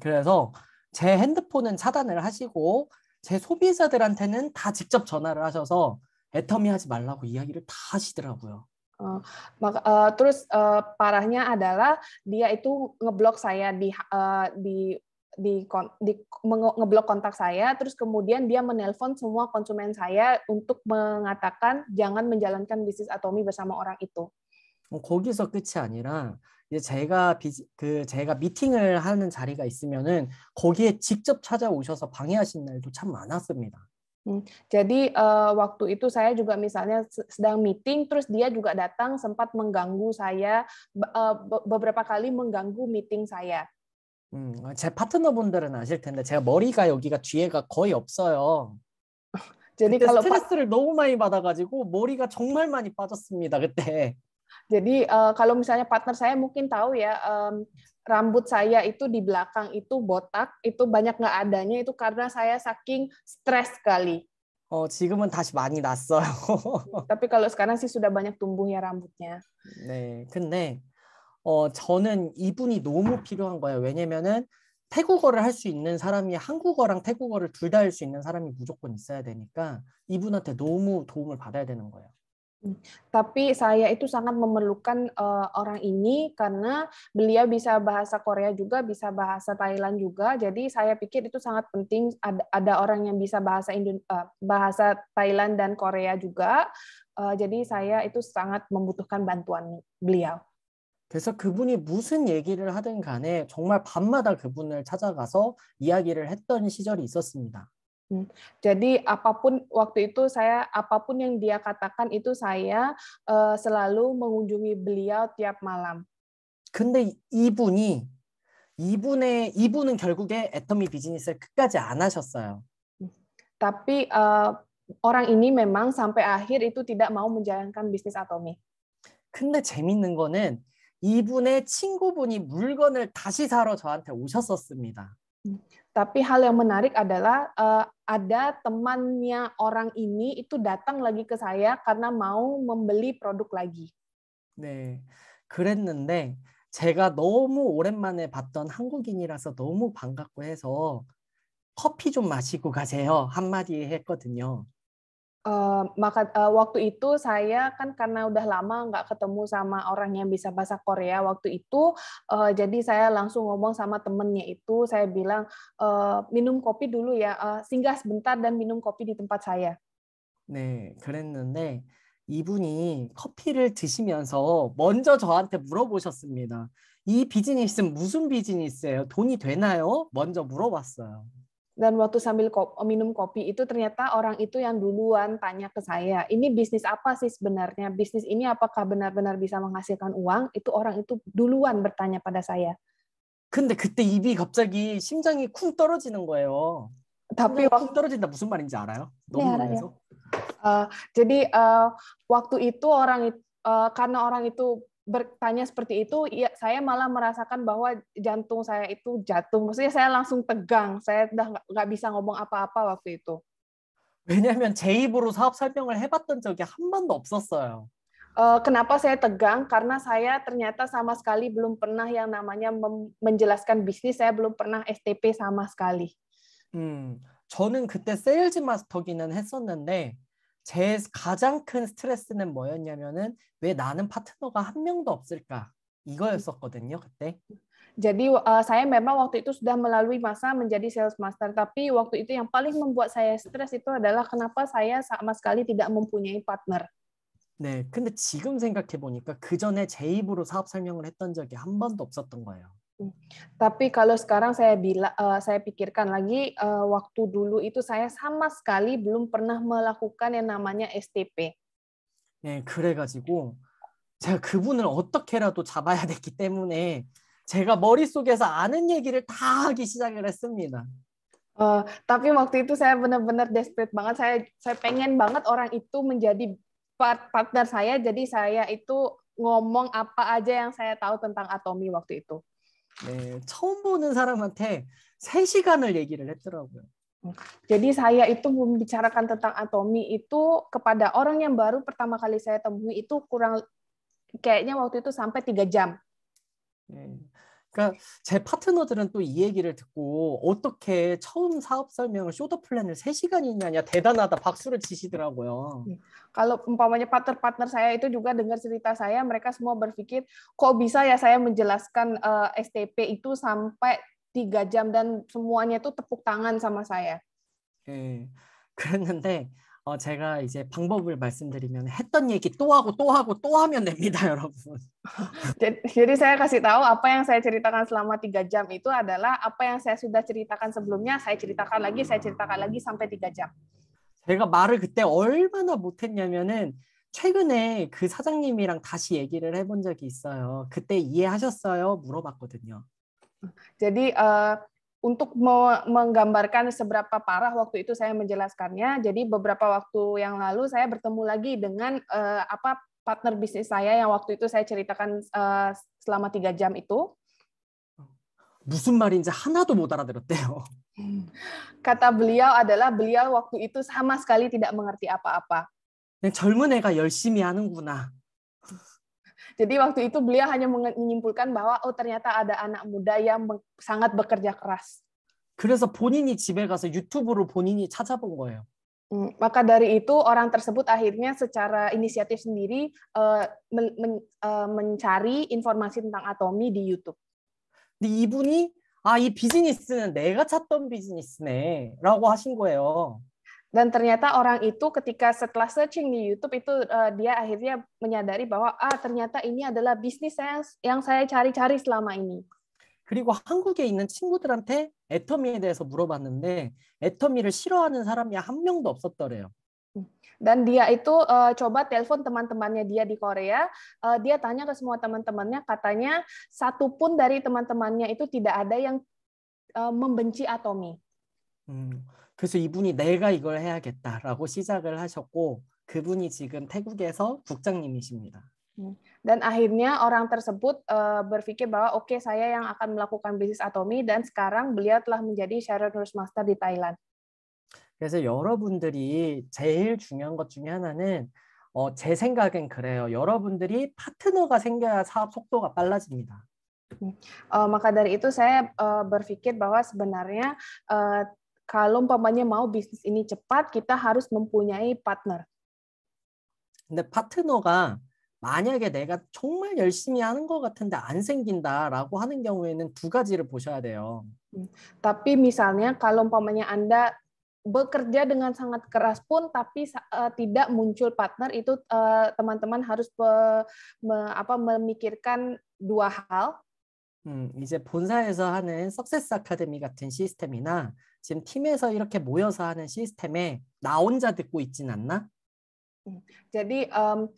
그래서 제 핸드폰은 차단을 하시고 제 소비자들한테는 다 직접 전화를 하셔서 애터미 하지 말라고 이야기를 다 하시더라고요. Uh, terus uh, parahnya adalah dia itu ngeblok saya di uh, di di, di ngeblok kontak saya terus kemudian dia menelpon semua konsumen saya untuk mengatakan jangan menjalankan bisnis atomi bersama orang itu. 거기서 끝이 아니라 이제 제가 비그 제가 미팅을 하는 자리가 있으면은 거기에 직접 찾아오셔서 방해하신 날도 참 많았습니다. Hmm. Jadi uh, waktu itu saya juga misalnya sedang meeting, terus dia juga datang sempat mengganggu saya uh, beberapa kali mengganggu meeting saya. 음, hmm. 제 파트너분들은 아실 텐데 제가 머리가 여기가 뒤에가 거의 없어요. Jadi kalau 스트레스를 파... 너무 많이 받아가지고 머리가 정말 많이 빠졌습니다 그때. Jadi uh, kalau misalnya partner saya mungkin tahu ya um, rambut saya itu di belakang itu botak, itu banyak nggak adanya itu karena saya saking stres sekali. 어, 지금은 다시 많이 났어요. Tapi kalau sekarang sih sudah banyak tumbuh ya rambutnya. 네, 근데 어, 저는 이분이 너무 필요한 거예요. 왜냐면은 태국어를 할 수 있는 사람이 한국어랑 태국어를 둘 다 할 수 있는 사람이 무조건 있어야 되니까 이분한테 너무 도움을 받아야 되는 거예요. Hmm. Tapi saya itu sangat memerlukan uh, orang ini karena beliau bisa bahasa Korea juga, bisa bahasa Thailand juga. Jadi saya pikir itu sangat penting ada, ada orang yang bisa bahasa Indo uh, eh, bahasa Thailand dan Korea juga. Uh, jadi saya itu sangat membutuhkan bantuan beliau. 그래서 그분이 무슨 얘기를 하든 간에 정말 밤마다 그분을 찾아가서 이야기를 했던 시절이 있었습니다. Jadi apapun waktu itu saya apapun yang dia katakan itu saya uh, selalu mengunjungi beliau tiap malam. 근데 이분이 이분의 이분은 결국에 애터미 비즈니스를 끝까지 안 하셨어요. Tapi uh, orang ini memang sampai akhir itu tidak mau menjalankan bisnis atomi. 근데 재밌는 거는 이분의 친구분이 물건을 다시 사러 저한테 오셨었습니다. tapi hal yang menarik adalah uh, ada temannya orang ini itu datang lagi ke saya karena mau membeli produk lagi. 네, 그랬는데 제가 너무 오랜만에 봤던 한국인이라서 너무 반갑고 해서 커피 좀 마시고 가세요 한마디 했거든요. Uh, maka uh, waktu itu saya kan karena udah lama nggak ketemu sama orang yang bisa bahasa Korea waktu itu uh, jadi saya langsung ngomong sama temennya itu saya bilang uh, minum kopi dulu ya uh, singgah sebentar dan minum kopi di tempat saya. 네, 그랬는데 이분이 커피를 드시면서 먼저 저한테 물어보셨습니다. 이 비즈니스는 무슨 비즈니스예요? 돈이 되나요? 먼저 물어봤어요. dan waktu sambil kopi, eh, minum kopi itu ternyata orang itu yang duluan tanya ke saya, ini bisnis apa sih sebenarnya? Bisnis ini apakah benar-benar bisa menghasilkan uang? Itu orang itu duluan bertanya pada saya. 근데 그때 입이 갑자기 심장이 쿵 떨어지는 거예요. tapi 쿵 떨어진다 무슨 말인지 알아요? 너무 네, jadi waktu itu orang uh, karena orang itu bertanya seperti itu, ya, saya malah merasakan bahwa jantung saya itu jatuh. Maksudnya saya langsung tegang, saya udah nggak bisa ngomong apa-apa waktu itu. 왜냐하면 제 입으로 사업 설명을 해봤던 적이 한 번도 없었어요. Eh, kenapa saya tegang? Karena saya ternyata sama sekali belum pernah yang namanya menjelaskan bisnis. Saya belum pernah STP sama sekali. 음, 저는 그때 세일즈 마스터기는 했었는데 제 가장 큰 스트레스는 뭐였냐면은 왜 나는 파트너가 한 명도 없을까 이거였었거든요 그때. Jadi uh, saya memang waktu itu sudah melalui masa menjadi sales master, tapi waktu itu yang paling membuat saya stres itu adalah kenapa saya sama sekali tidak mempunyai partner. 네, 근데 지금 생각해 보니까 그 전에 제 입으로 사업 설명을 했던 적이 한 번도 없었던 거예요. Tapi kalau sekarang saya bila uh, saya pikirkan lagi uh, waktu dulu itu saya sama sekali belum pernah melakukan yang namanya STP. 네, 그래가지고 제가 그분을 어떻게라도 잡아야 됐기 때문에 제가 머릿속에서 아는 얘기를 다 하기 시작을 했습니다. Uh, tapi waktu itu saya benar-benar desperate banget. Saya saya pengen banget orang itu menjadi part, partner saya. Jadi saya itu ngomong apa aja yang saya tahu tentang Atomi waktu itu. 네, 처음 보는 사람한테 3시간을 얘기를 했더라고요. Jadi saya itu membicarakan tentang atomi itu kepada orang yang baru pertama kali saya temui itu kurang kayaknya waktu itu sampai tiga jam. 네. 그러니까 제 파트너들은 또 이 얘기를 듣고 어떻게 처음 사업 설명을 쇼더 플랜을 3시간이냐냐 대단하다 박수를 치시더라고요. Kalau umpamanya partner-partner saya itu juga dengar cerita saya mereka semua berpikir kok bisa ya saya menjelaskan uh, STP itu sampai 3 jam dan semuanya itu tepuk tangan sama saya. 예. 그랬는데 어, 제가 이제 방법을 말씀드리면 했던 얘기 또 하고 또 하고 또 하면 됩니다, 여러분. Jadi saya kasih tahu apa yang saya ceritakan selama tiga jam itu adalah apa yang saya sudah ceritakan sebelumnya, saya ceritakan lagi, saya ceritakan lagi sampai tiga jam. 제가 말을 그때 얼마나 못했냐면은 최근에 그 사장님이랑 다시 얘기를 해본 적이 있어요. 그때 이해하셨어요? 물어봤거든요. Jadi uh, untuk menggambarkan seberapa parah waktu itu saya menjelaskannya. Jadi beberapa waktu yang lalu saya bertemu lagi dengan uh, apa partner bisnis saya yang waktu itu saya ceritakan uh, selama tiga jam itu. 무슨 말인지 하나도 못 알아들었대요. Kata beliau adalah beliau waktu itu sama sekali tidak mengerti apa-apa. 젊은 애가 열심히 하는구나. Jadi waktu itu beliau hanya menyimpulkan bahwa oh ternyata ada anak muda yang sangat bekerja keras. 그래서 본인이 집에 가서 유튜브로 본인이 찾아본 거예요. 음, hmm, maka dari itu orang tersebut akhirnya secara inisiatif sendiri uh, men, men, uh, mencari informasi tentang atomi di YouTube. 근데 이분이 아이 비즈니스는 내가 찾던 비즈니스네라고 하신 거예요 dan ternyata orang itu ketika setelah searching di YouTube itu uh, dia akhirnya menyadari bahwa ah ternyata ini adalah bisnis yang yang saya cari-cari selama ini. 그리고 한국에 있는 친구들한테 애터미에 대해서 물어봤는데 애터미를 싫어하는 사람이 한 명도 없었더래요. Dan dia itu uh, coba telepon teman-temannya dia di Korea. Uh, dia tanya ke semua teman-temannya, katanya satu pun dari teman-temannya itu tidak ada yang uh, membenci Atomi. 그래서 이분이 내가 이걸 해야겠다라고 시작을 하셨고 그분이 지금 태국에서 국장님이십니다. Dan akhirnya orang tersebut uh, berpikir bahwa oke okay, saya yang akan melakukan bisnis Atomi dan sekarang beliau telah menjadi Sharon Nurse Master di Thailand. 그래서 여러분들이 제일 중요한 것 중에 하나는 어, 제 생각엔 그래요. 여러분들이 파트너가 생겨야 사업 속도가 빨라집니다. Uh, maka dari itu saya uh, berpikir bahwa sebenarnya uh, kalau umpamanya mau bisnis ini cepat, kita harus mempunyai partner. 근데 파트너가 만약에 내가 정말 열심히 하는 것 같은데 안 생긴다라고 하는 경우에는 두 가지를 보셔야 돼요. Tapi misalnya kalau umpamanya Anda bekerja dengan sangat keras pun tapi uh, tidak muncul partner itu eh, teman-teman uh, harus pe, me, apa, memikirkan dua hal. 음, 이제 본사에서 하는 석세스 아카데미 같은 시스템이나 지금 팀에서 이렇게 모여서 하는 시스템에 나 혼자 듣고 있진 않나? Jadi um,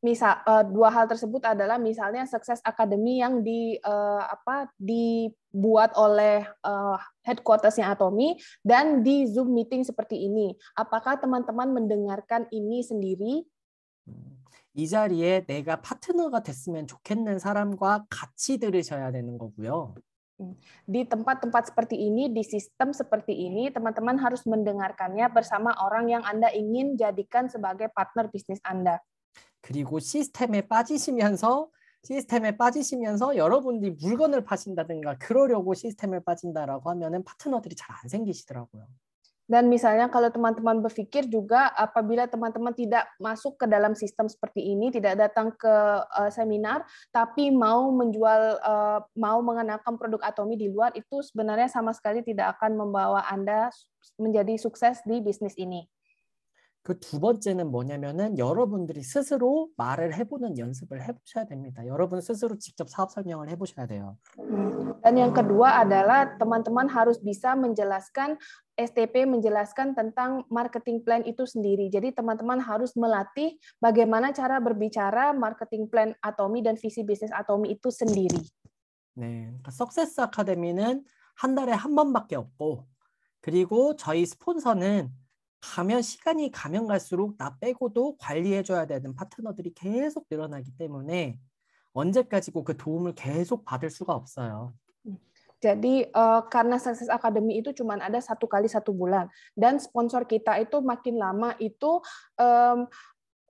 misal uh, dua hal tersebut adalah misalnya sukses akademi yang di uh, apa dibuat oleh uh, headquartersnya Atomi dan di Zoom meeting seperti ini. Apakah teman-teman mendengarkan ini sendiri 이 자리에 내가 파트너가 됐으면 좋겠는 사람과 같이 들으셔야 되는 거고요. Di tempat-tempat seperti ini, di sistem seperti ini, teman-teman harus mendengarkannya bersama orang yang Anda ingin jadikan sebagai partner bisnis Anda. 그리고 시스템에 빠지시면서 시스템에 빠지시면서 여러분들이 물건을 파신다든가 그러려고 시스템에 빠진다라고 하면은 파트너들이 잘 안 생기시더라고요. Dan misalnya kalau teman-teman berpikir juga apabila teman-teman tidak masuk ke dalam sistem seperti ini, tidak datang ke eh, seminar tapi mau menjual uh, mau mengenalkan produk Atomi di luar itu sebenarnya sama sekali tidak akan membawa Anda menjadi sukses di bisnis ini. 그두 번째는 뭐냐면은 여러분들이 스스로 말을 해보는 연습을 해보셔야 됩니다. 여러분 스스로 직접 사업 설명을 해보셔야 돼요. Dan yang kedua adalah teman-teman harus bisa menjelaskan STP menjelaskan tentang marketing plan itu sendiri. Jadi teman-teman harus melatih bagaimana cara berbicara marketing plan Atomi dan visi bisnis Atomi itu sendiri. 네, 석세스 아카데미는 한 달에 한 번밖에 없고 그리고 저희 스폰서는 가면 시간이 가면 갈수록 나 빼고도 관리해줘야 되는 파트너들이 계속 늘어나기 때문에 언제까지고 그 도움을 계속 받을 수가 없어요. j uh, karena Success Academy itu cuma ada satu kali satu bulan dan sponsor kita itu makin lama itu um,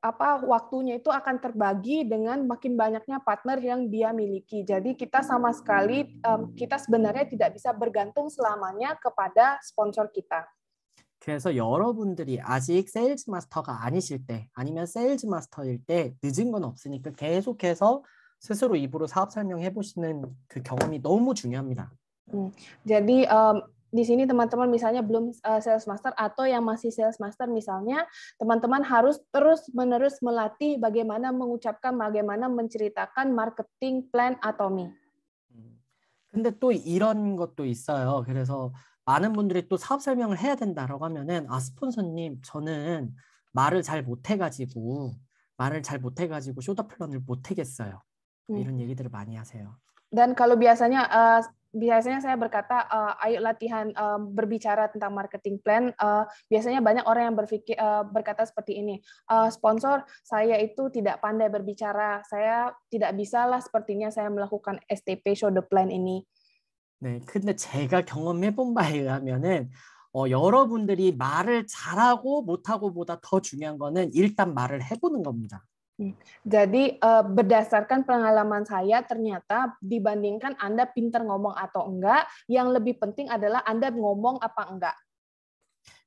apa waktunya itu akan terbagi dengan makin banyaknya partner yang dia miliki. Jadi kita sama sekali um, kita sebenarnya tidak bisa bergantung selamanya kepada sponsor kita. 그래서 여러분들이 아직 세일즈 마스터가 아니실 때 아니면 세일즈 마스터일 때 늦은 건 없으니까 계속해서 스스로 입으로 사업 설명해 보시는 그 경험이 너무 중요합니다. 음, jadi um, di sini teman-teman misalnya belum uh, sales master atau yang masih sales master misalnya teman-teman harus terus-menerus melatih bagaimana mengucapkan bagaimana menceritakan marketing plan Atomi. 근데 또 이런 것도 있어요. 그래서 많은 분들이 또 사업 설명을 해야 된다라고 하면은 아 스폰서님 저는 말을 잘 못해가지고 말을 잘 못해가지고 쇼다 플런을 못하겠어요. 이런 얘기들을 많이 하세요. Dan kalau biasanya uh, biasanya saya berkata uh, ayo latihan uh, berbicara tentang marketing plan uh, biasanya banyak orang yang berpikir uh, berkata seperti ini uh, sponsor saya itu tidak pandai berbicara saya tidak bisalah sepertinya saya melakukan STP show the plan ini 네, 근데 제가 경험해 본 바에 의하면은 어, 여러분들이 말을 잘하고 못하고보다 더 중요한 거는 일단 말을 해보는 겁니다. Jadi uh, berdasarkan pengalaman saya ternyata dibandingkan Anda pintar ngomong atau enggak, yang lebih penting adalah Anda ngomong apa enggak.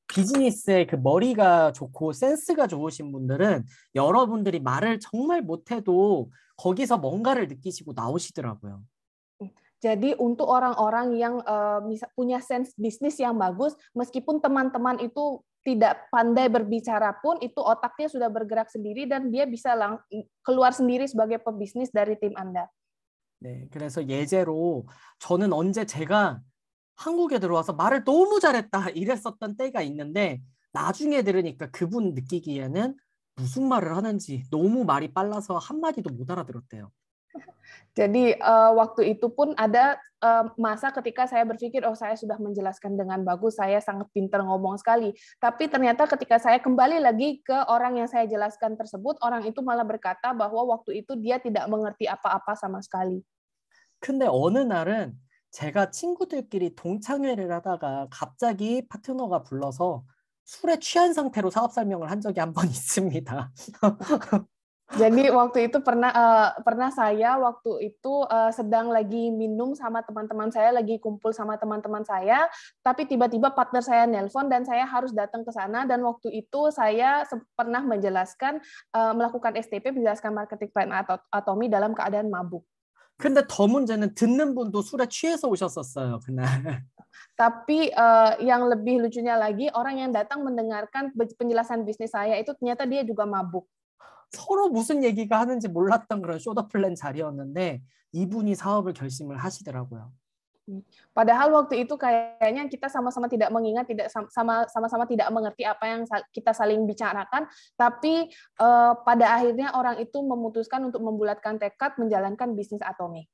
비즈니스에 그 머리가 좋고 센스가 좋으신 분들은 여러분들이 말을 정말 못해도 거기서 뭔가를 느끼시고 나오시더라고요. Jadi untuk orang-orang yang uh, punya sense bisnis yang bagus, meskipun teman-teman itu tidak pandai berbicara pun, itu otaknya sudah bergerak sendiri dan dia bisa lang keluar sendiri sebagai pebisnis dari tim Anda. 네, 그래서 예제로 저는 언제 제가 한국에 들어와서 말을 너무 잘했다 이랬었던 때가 있는데 나중에 들으니까 그분 느끼기에는 무슨 말을 하는지 너무 말이 빨라서 한마디도 못 알아들었대요. Jadi uh, waktu itu pun ada uh, masa ketika saya berpikir oh saya sudah menjelaskan dengan bagus, saya sangat pintar ngomong sekali. Tapi ternyata ketika saya kembali lagi ke orang yang saya jelaskan tersebut, orang itu malah berkata bahwa waktu itu dia tidak mengerti apa-apa sama sekali. 근데 어느 날은 제가 친구들끼리 동창회를 하다가 갑자기 파트너가 불러서 술에 취한 상태로 사업 설명을 한 적이 한 번 있습니다. Jadi waktu itu pernah uh, pernah saya waktu itu uh, sedang lagi minum sama teman-teman saya, lagi kumpul sama teman-teman saya, tapi tiba-tiba partner saya nelpon dan saya harus datang ke sana dan waktu itu saya pernah menjelaskan uh, melakukan STP menjelaskan marketing plan atau atomi dalam keadaan mabuk. 근데 더 문제는 듣는 분도 술에 취해서 오셨었어요 그날. Tapi uh, yang lebih lucunya lagi orang yang datang mendengarkan penjelasan bisnis saya itu ternyata dia juga mabuk. 서로 무슨 얘기가 하는지 몰랐던 그런 쇼더플랜 자리였는데 이분이 사업을 결심을 하시더라고요. Padahal waktu itu kayaknya kita sama-sama tidak mengingat, tidak sama sama-sama tidak mengerti apa yang kita saling bicarakan, tapi eh, pada akhirnya orang itu memutuskan untuk membulatkan tekad menjalankan bisnis atomik.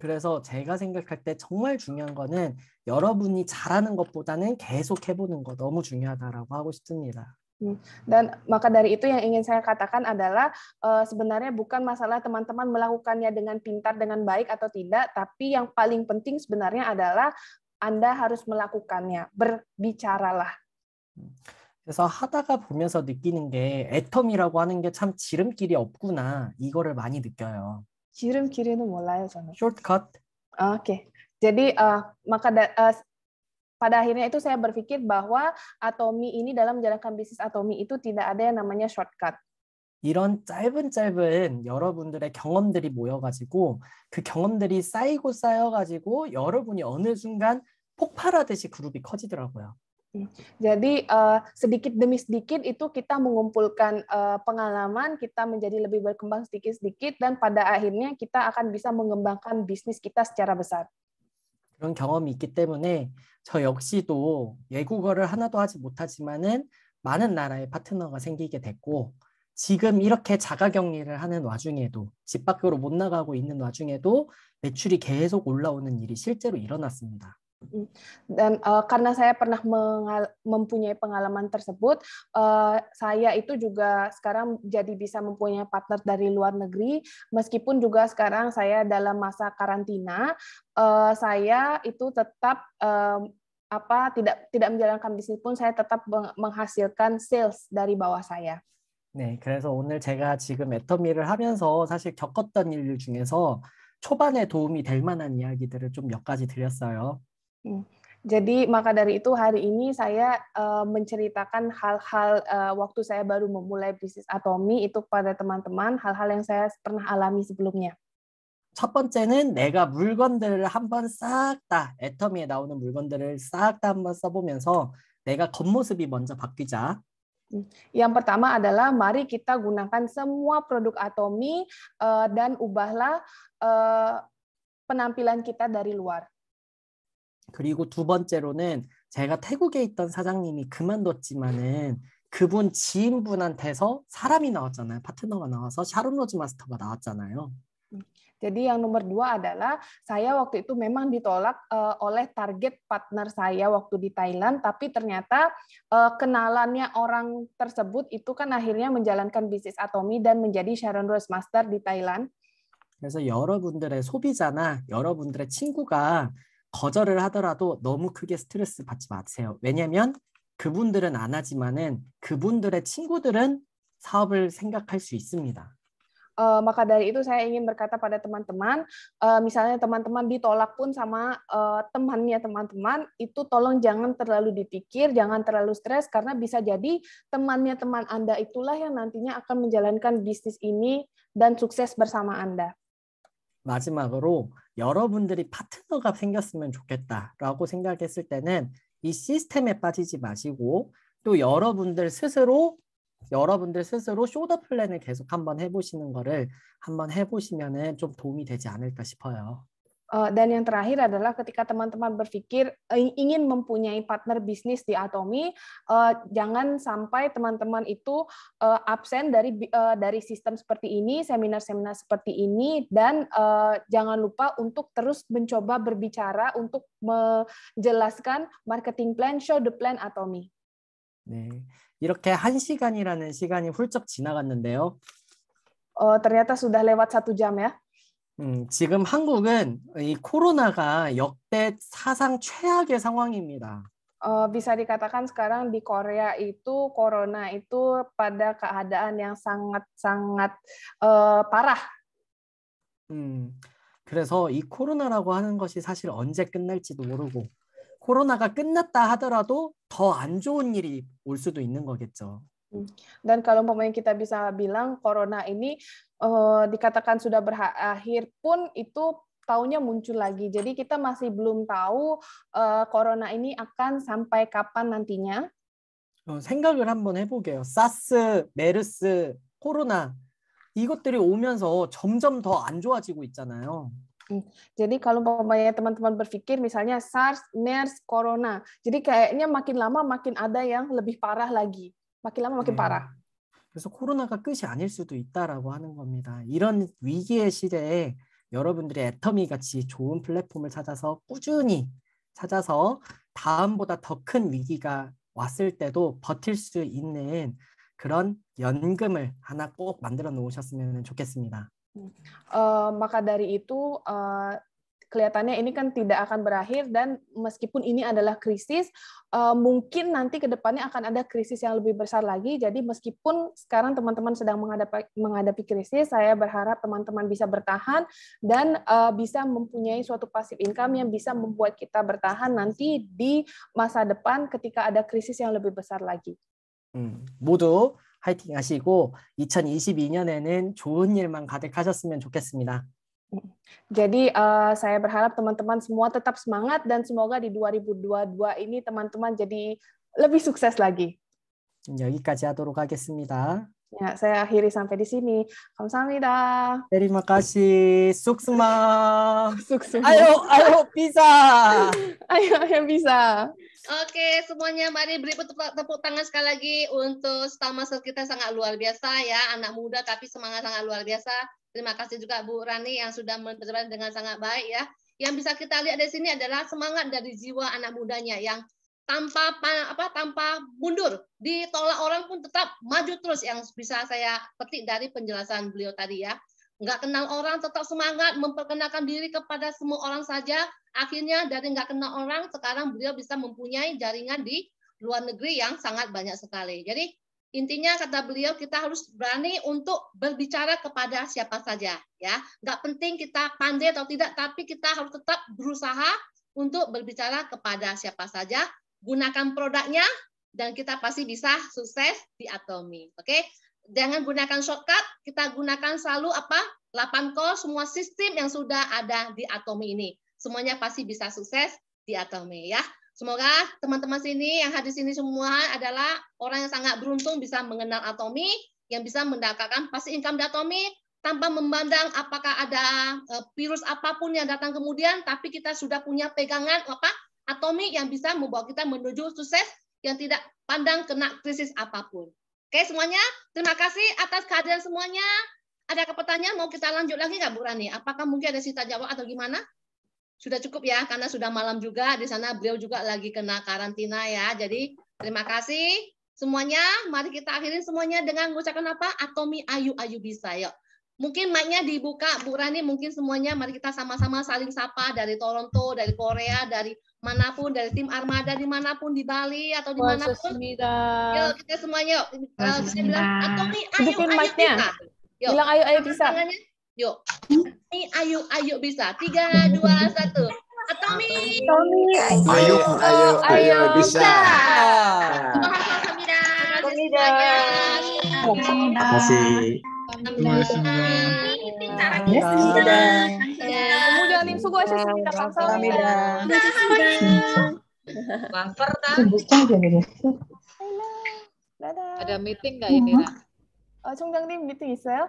그래서 제가 생각할 때 정말 중요한 거는 여러분이 잘하는 것보다는 계속 해보는 거 너무 중요하다라고 하고 싶습니다. Hmm. Dan maka dari itu yang ingin saya katakan adalah eh, sebenarnya bukan masalah teman-teman melakukannya dengan pintar, dengan baik atau tidak, tapi yang paling penting sebenarnya adalah anda harus melakukannya. Berbicaralah. Hmm. 그래서 하다가 보면서 느끼는 게 애텀이라고 하는 게 참 지름길이 없구나 이거를 많이 느껴요. 지름길이는 몰라요 저는. Shortcut. Oke. 오케이. Jadi maka da, pada akhirnya itu saya berpikir bahwa Atomi ini dalam menjalankan bisnis Atomi itu tidak ada yang namanya shortcut. 이런 짧은 짧은 여러분들의 경험들이 모여가지고 그 경험들이 쌓이고 쌓여가지고 여러분이 어느 순간 폭발하듯이 그룹이 커지더라고요. Jadi uh, sedikit demi sedikit itu kita mengumpulkan uh, pengalaman, kita menjadi lebih berkembang sedikit-sedikit dan pada akhirnya kita akan bisa mengembangkan bisnis kita secara besar. 그런 경험이 있기 때문에 저 역시도 외국어를 하나도 하지 못하지만은 많은 나라의 파트너가 생기게 됐고 지금 이렇게 자가격리를 하는 와중에도 집 밖으로 못 나가고 있는 와중에도 매출이 계속 올라오는 일이 실제로 일어났습니다. Mm. Dan uh, karena saya pernah mempunyai pengalaman tersebut, uh, saya itu juga sekarang jadi bisa mempunyai partner dari luar negeri. Meskipun juga sekarang saya dalam masa karantina, uh, saya itu tetap uh, apa tidak tidak menjalankan bisnis pun saya tetap menghasilkan sales dari bawah saya. 네, 그래서 오늘 제가 지금 애터미를 하면서 사실 겪었던 일들 중에서 초반에 도움이 될 만한 이야기들을 좀몇 가지 드렸어요. Hmm. Jadi maka dari itu hari ini saya uh, menceritakan hal-hal uh, waktu saya baru memulai bisnis Atomi itu kepada teman-teman hal-hal yang saya pernah alami sebelumnya. 첫 번째는 내가 물건들을 한번 싹다 애터미에 나오는 물건들을 싹다 한번 써보면서 내가 겉모습이 먼저 바뀌자. Yang pertama adalah mari kita gunakan semua produk Atomi uh, dan ubahlah uh, penampilan kita dari luar. 그리고 두 번째로는 제가 태국에 있던 사장님이 그만뒀지만은 그분 지인분한테서 사람이 나왔잖아요. 파트너가 나와서 샤론 로즈 마스터가 나왔잖아요. Jadi yang nomor dua adalah saya waktu itu memang ditolak uh, oleh target partner saya waktu di Thailand, tapi ternyata uh, kenalannya orang tersebut itu kan akhirnya menjalankan bisnis Atomi dan menjadi Sharon Rose Master di Thailand. 그래서 여러분들의 소비자나 여러분들의 친구가 거절을 하더라도 너무 크게 스트레스 받지 마세요. 왜냐하면 그분들은 안 하지만은 그분들의 친구들은 사업을 생각할 수 있습니다. Uh, maka dari itu saya ingin berkata pada teman-teman, uh, misalnya teman-teman ditolak pun sama uh, temannya teman-teman, itu tolong jangan terlalu dipikir, jangan terlalu stres, karena bisa jadi temannya teman Anda itulah yang nantinya akan menjalankan bisnis ini dan sukses bersama Anda. 마지막으로 여러분들이 파트너가 생겼으면 좋겠다라고 생각했을 때는 이 시스템에 빠지지 마시고 또 여러분들 스스로 여러분들 스스로 쇼더 플랜을 계속 한번 해보시는 거를 한번 해보시면은 좀 도움이 되지 않을까 싶어요. Eh, dan yang terakhir adalah ketika teman-teman berpikir eh, ingin mempunyai partner bisnis di Atomi, eh, jangan sampai teman-teman itu absen dari dari sistem seperti ini, seminar-seminar seperti ini, dan jangan lupa untuk terus mencoba berbicara untuk menjelaskan marketing plan, show the plan Atomi. 네, 이렇게 한 시간이라는 시간이 훌쩍 지나갔는데요. ternyata sudah lewat satu jam ya. 음, 지금 한국은 이 코로나가 역대 사상 최악의 상황입니다. Uh, bisa dikatakan sekarang di Korea itu corona itu pada keadaan yang sangat-sangat uh, parah. 음, 그래서 이 코로나라고 하는 것이 사실 언제 끝날지도 모르고 코로나가 끝났다 하더라도 더 안 좋은 일이 올 수도 있는 거겠죠. Hmm. Dan kalau umpamanya kita bisa bilang corona ini eh, dikatakan sudah berakhir pun itu tahunnya muncul lagi. Jadi kita masih belum tahu eh, corona ini akan sampai kapan nantinya. 생각을 한번 해보게요. Sars, MERS, 코로나 이것들이 오면서 점점 더 좋아지고 있잖아요. Jadi kalau umpamanya teman-teman berpikir misalnya SARS, MERS, Corona, jadi kayaknya makin lama makin ada yang lebih parah lagi. 마 k i 면 lama m 그래서 코로나가 끝이 아닐 수도 있다라고 하는 겁니다. 이런 위기의 시대에 여러분들이 애터미 같이 좋은 플랫폼을 찾아서 꾸준히 찾아서 다음보다 더 큰 위기가 왔을 때도 버틸 수 있는 그런 연금을 하나 꼭 만들어 놓으셨으면 좋겠습니다. Uh, maka dari itu uh, kelihatannya ini kan tidak akan berakhir dan meskipun ini adalah krisis eh, mungkin nanti ke depannya akan ada krisis yang lebih besar lagi jadi meskipun sekarang teman-teman sedang menghadapi menghadapi krisis saya berharap teman-teman bisa bertahan dan eh, bisa mempunyai suatu pasif income yang bisa membuat kita bertahan nanti di masa depan ketika ada krisis yang lebih besar lagi. Budo 화이팅 하시고 2022년에는 좋은 일만 가득하셨으면 좋겠습니다. Jadi uh, saya berharap teman-teman semua tetap semangat dan semoga di 2022 ini teman-teman jadi lebih sukses lagi. 여기까지 하도록 하겠습니다. Ya, saya akhiri sampai di sini. Kamsahamnida. Terima kasih. Suksma. Suksma. Ayo, ayo bisa. ayo, ayo bisa. Oke, semuanya mari beri tepuk tangan sekali lagi untuk Star Master kita sangat luar biasa ya, anak muda tapi semangat sangat luar biasa. Terima kasih juga Bu Rani yang sudah menerjemahkan dengan sangat baik ya. Yang bisa kita lihat di sini adalah semangat dari jiwa anak mudanya yang tanpa apa tanpa mundur ditolak orang pun tetap maju terus yang bisa saya petik dari penjelasan beliau tadi ya nggak kenal orang tetap semangat memperkenalkan diri kepada semua orang saja akhirnya dari nggak kenal orang sekarang beliau bisa mempunyai jaringan di luar negeri yang sangat banyak sekali jadi Intinya kata beliau kita harus berani untuk berbicara kepada siapa saja ya. Nggak penting kita pandai atau tidak, tapi kita harus tetap berusaha untuk berbicara kepada siapa saja. Gunakan produknya dan kita pasti bisa sukses di Atomi. Oke, okay? jangan gunakan shortcut, kita gunakan selalu apa? 8 core semua sistem yang sudah ada di Atomi ini. Semuanya pasti bisa sukses di Atomi ya. Semoga teman-teman sini yang hadir sini semua adalah orang yang sangat beruntung bisa mengenal atomi, yang bisa mendapatkan pasti income Atomi tanpa memandang apakah ada eh, virus apapun yang datang kemudian, tapi kita sudah punya pegangan apa atomi yang bisa membawa kita menuju sukses yang tidak pandang kena krisis apapun. Oke semuanya, terima kasih atas kehadiran semuanya. Ada pertanyaan mau kita lanjut lagi nggak Bu Rani? Apakah mungkin ada sita jawab atau gimana? Sudah cukup ya, karena sudah malam juga. Di sana beliau juga lagi kena karantina ya. Jadi terima kasih semuanya. Mari kita akhiri semuanya dengan mengucapkan apa? Atomi ayu ayu bisa. Yuk. Mungkin mic-nya dibuka, Bu Rani mungkin semuanya mari kita sama-sama saling sapa dari Toronto, dari Korea, dari manapun, dari tim Armada dimanapun di Bali atau dimanapun. Yuk kita semuanya yuk. Uh, bilang, Atomi ayu ayu bisa. Yuk, bilang ayu ayu bisa. Tangannya. Yuk. Ini ayo ayo bisa. Tiga, dua, satu. Atomi. Atomi. Ayo ayo ayo, bisa. Terima kasih. Terima kasih. Ada meeting nggak ini? Oh, meeting 있어요?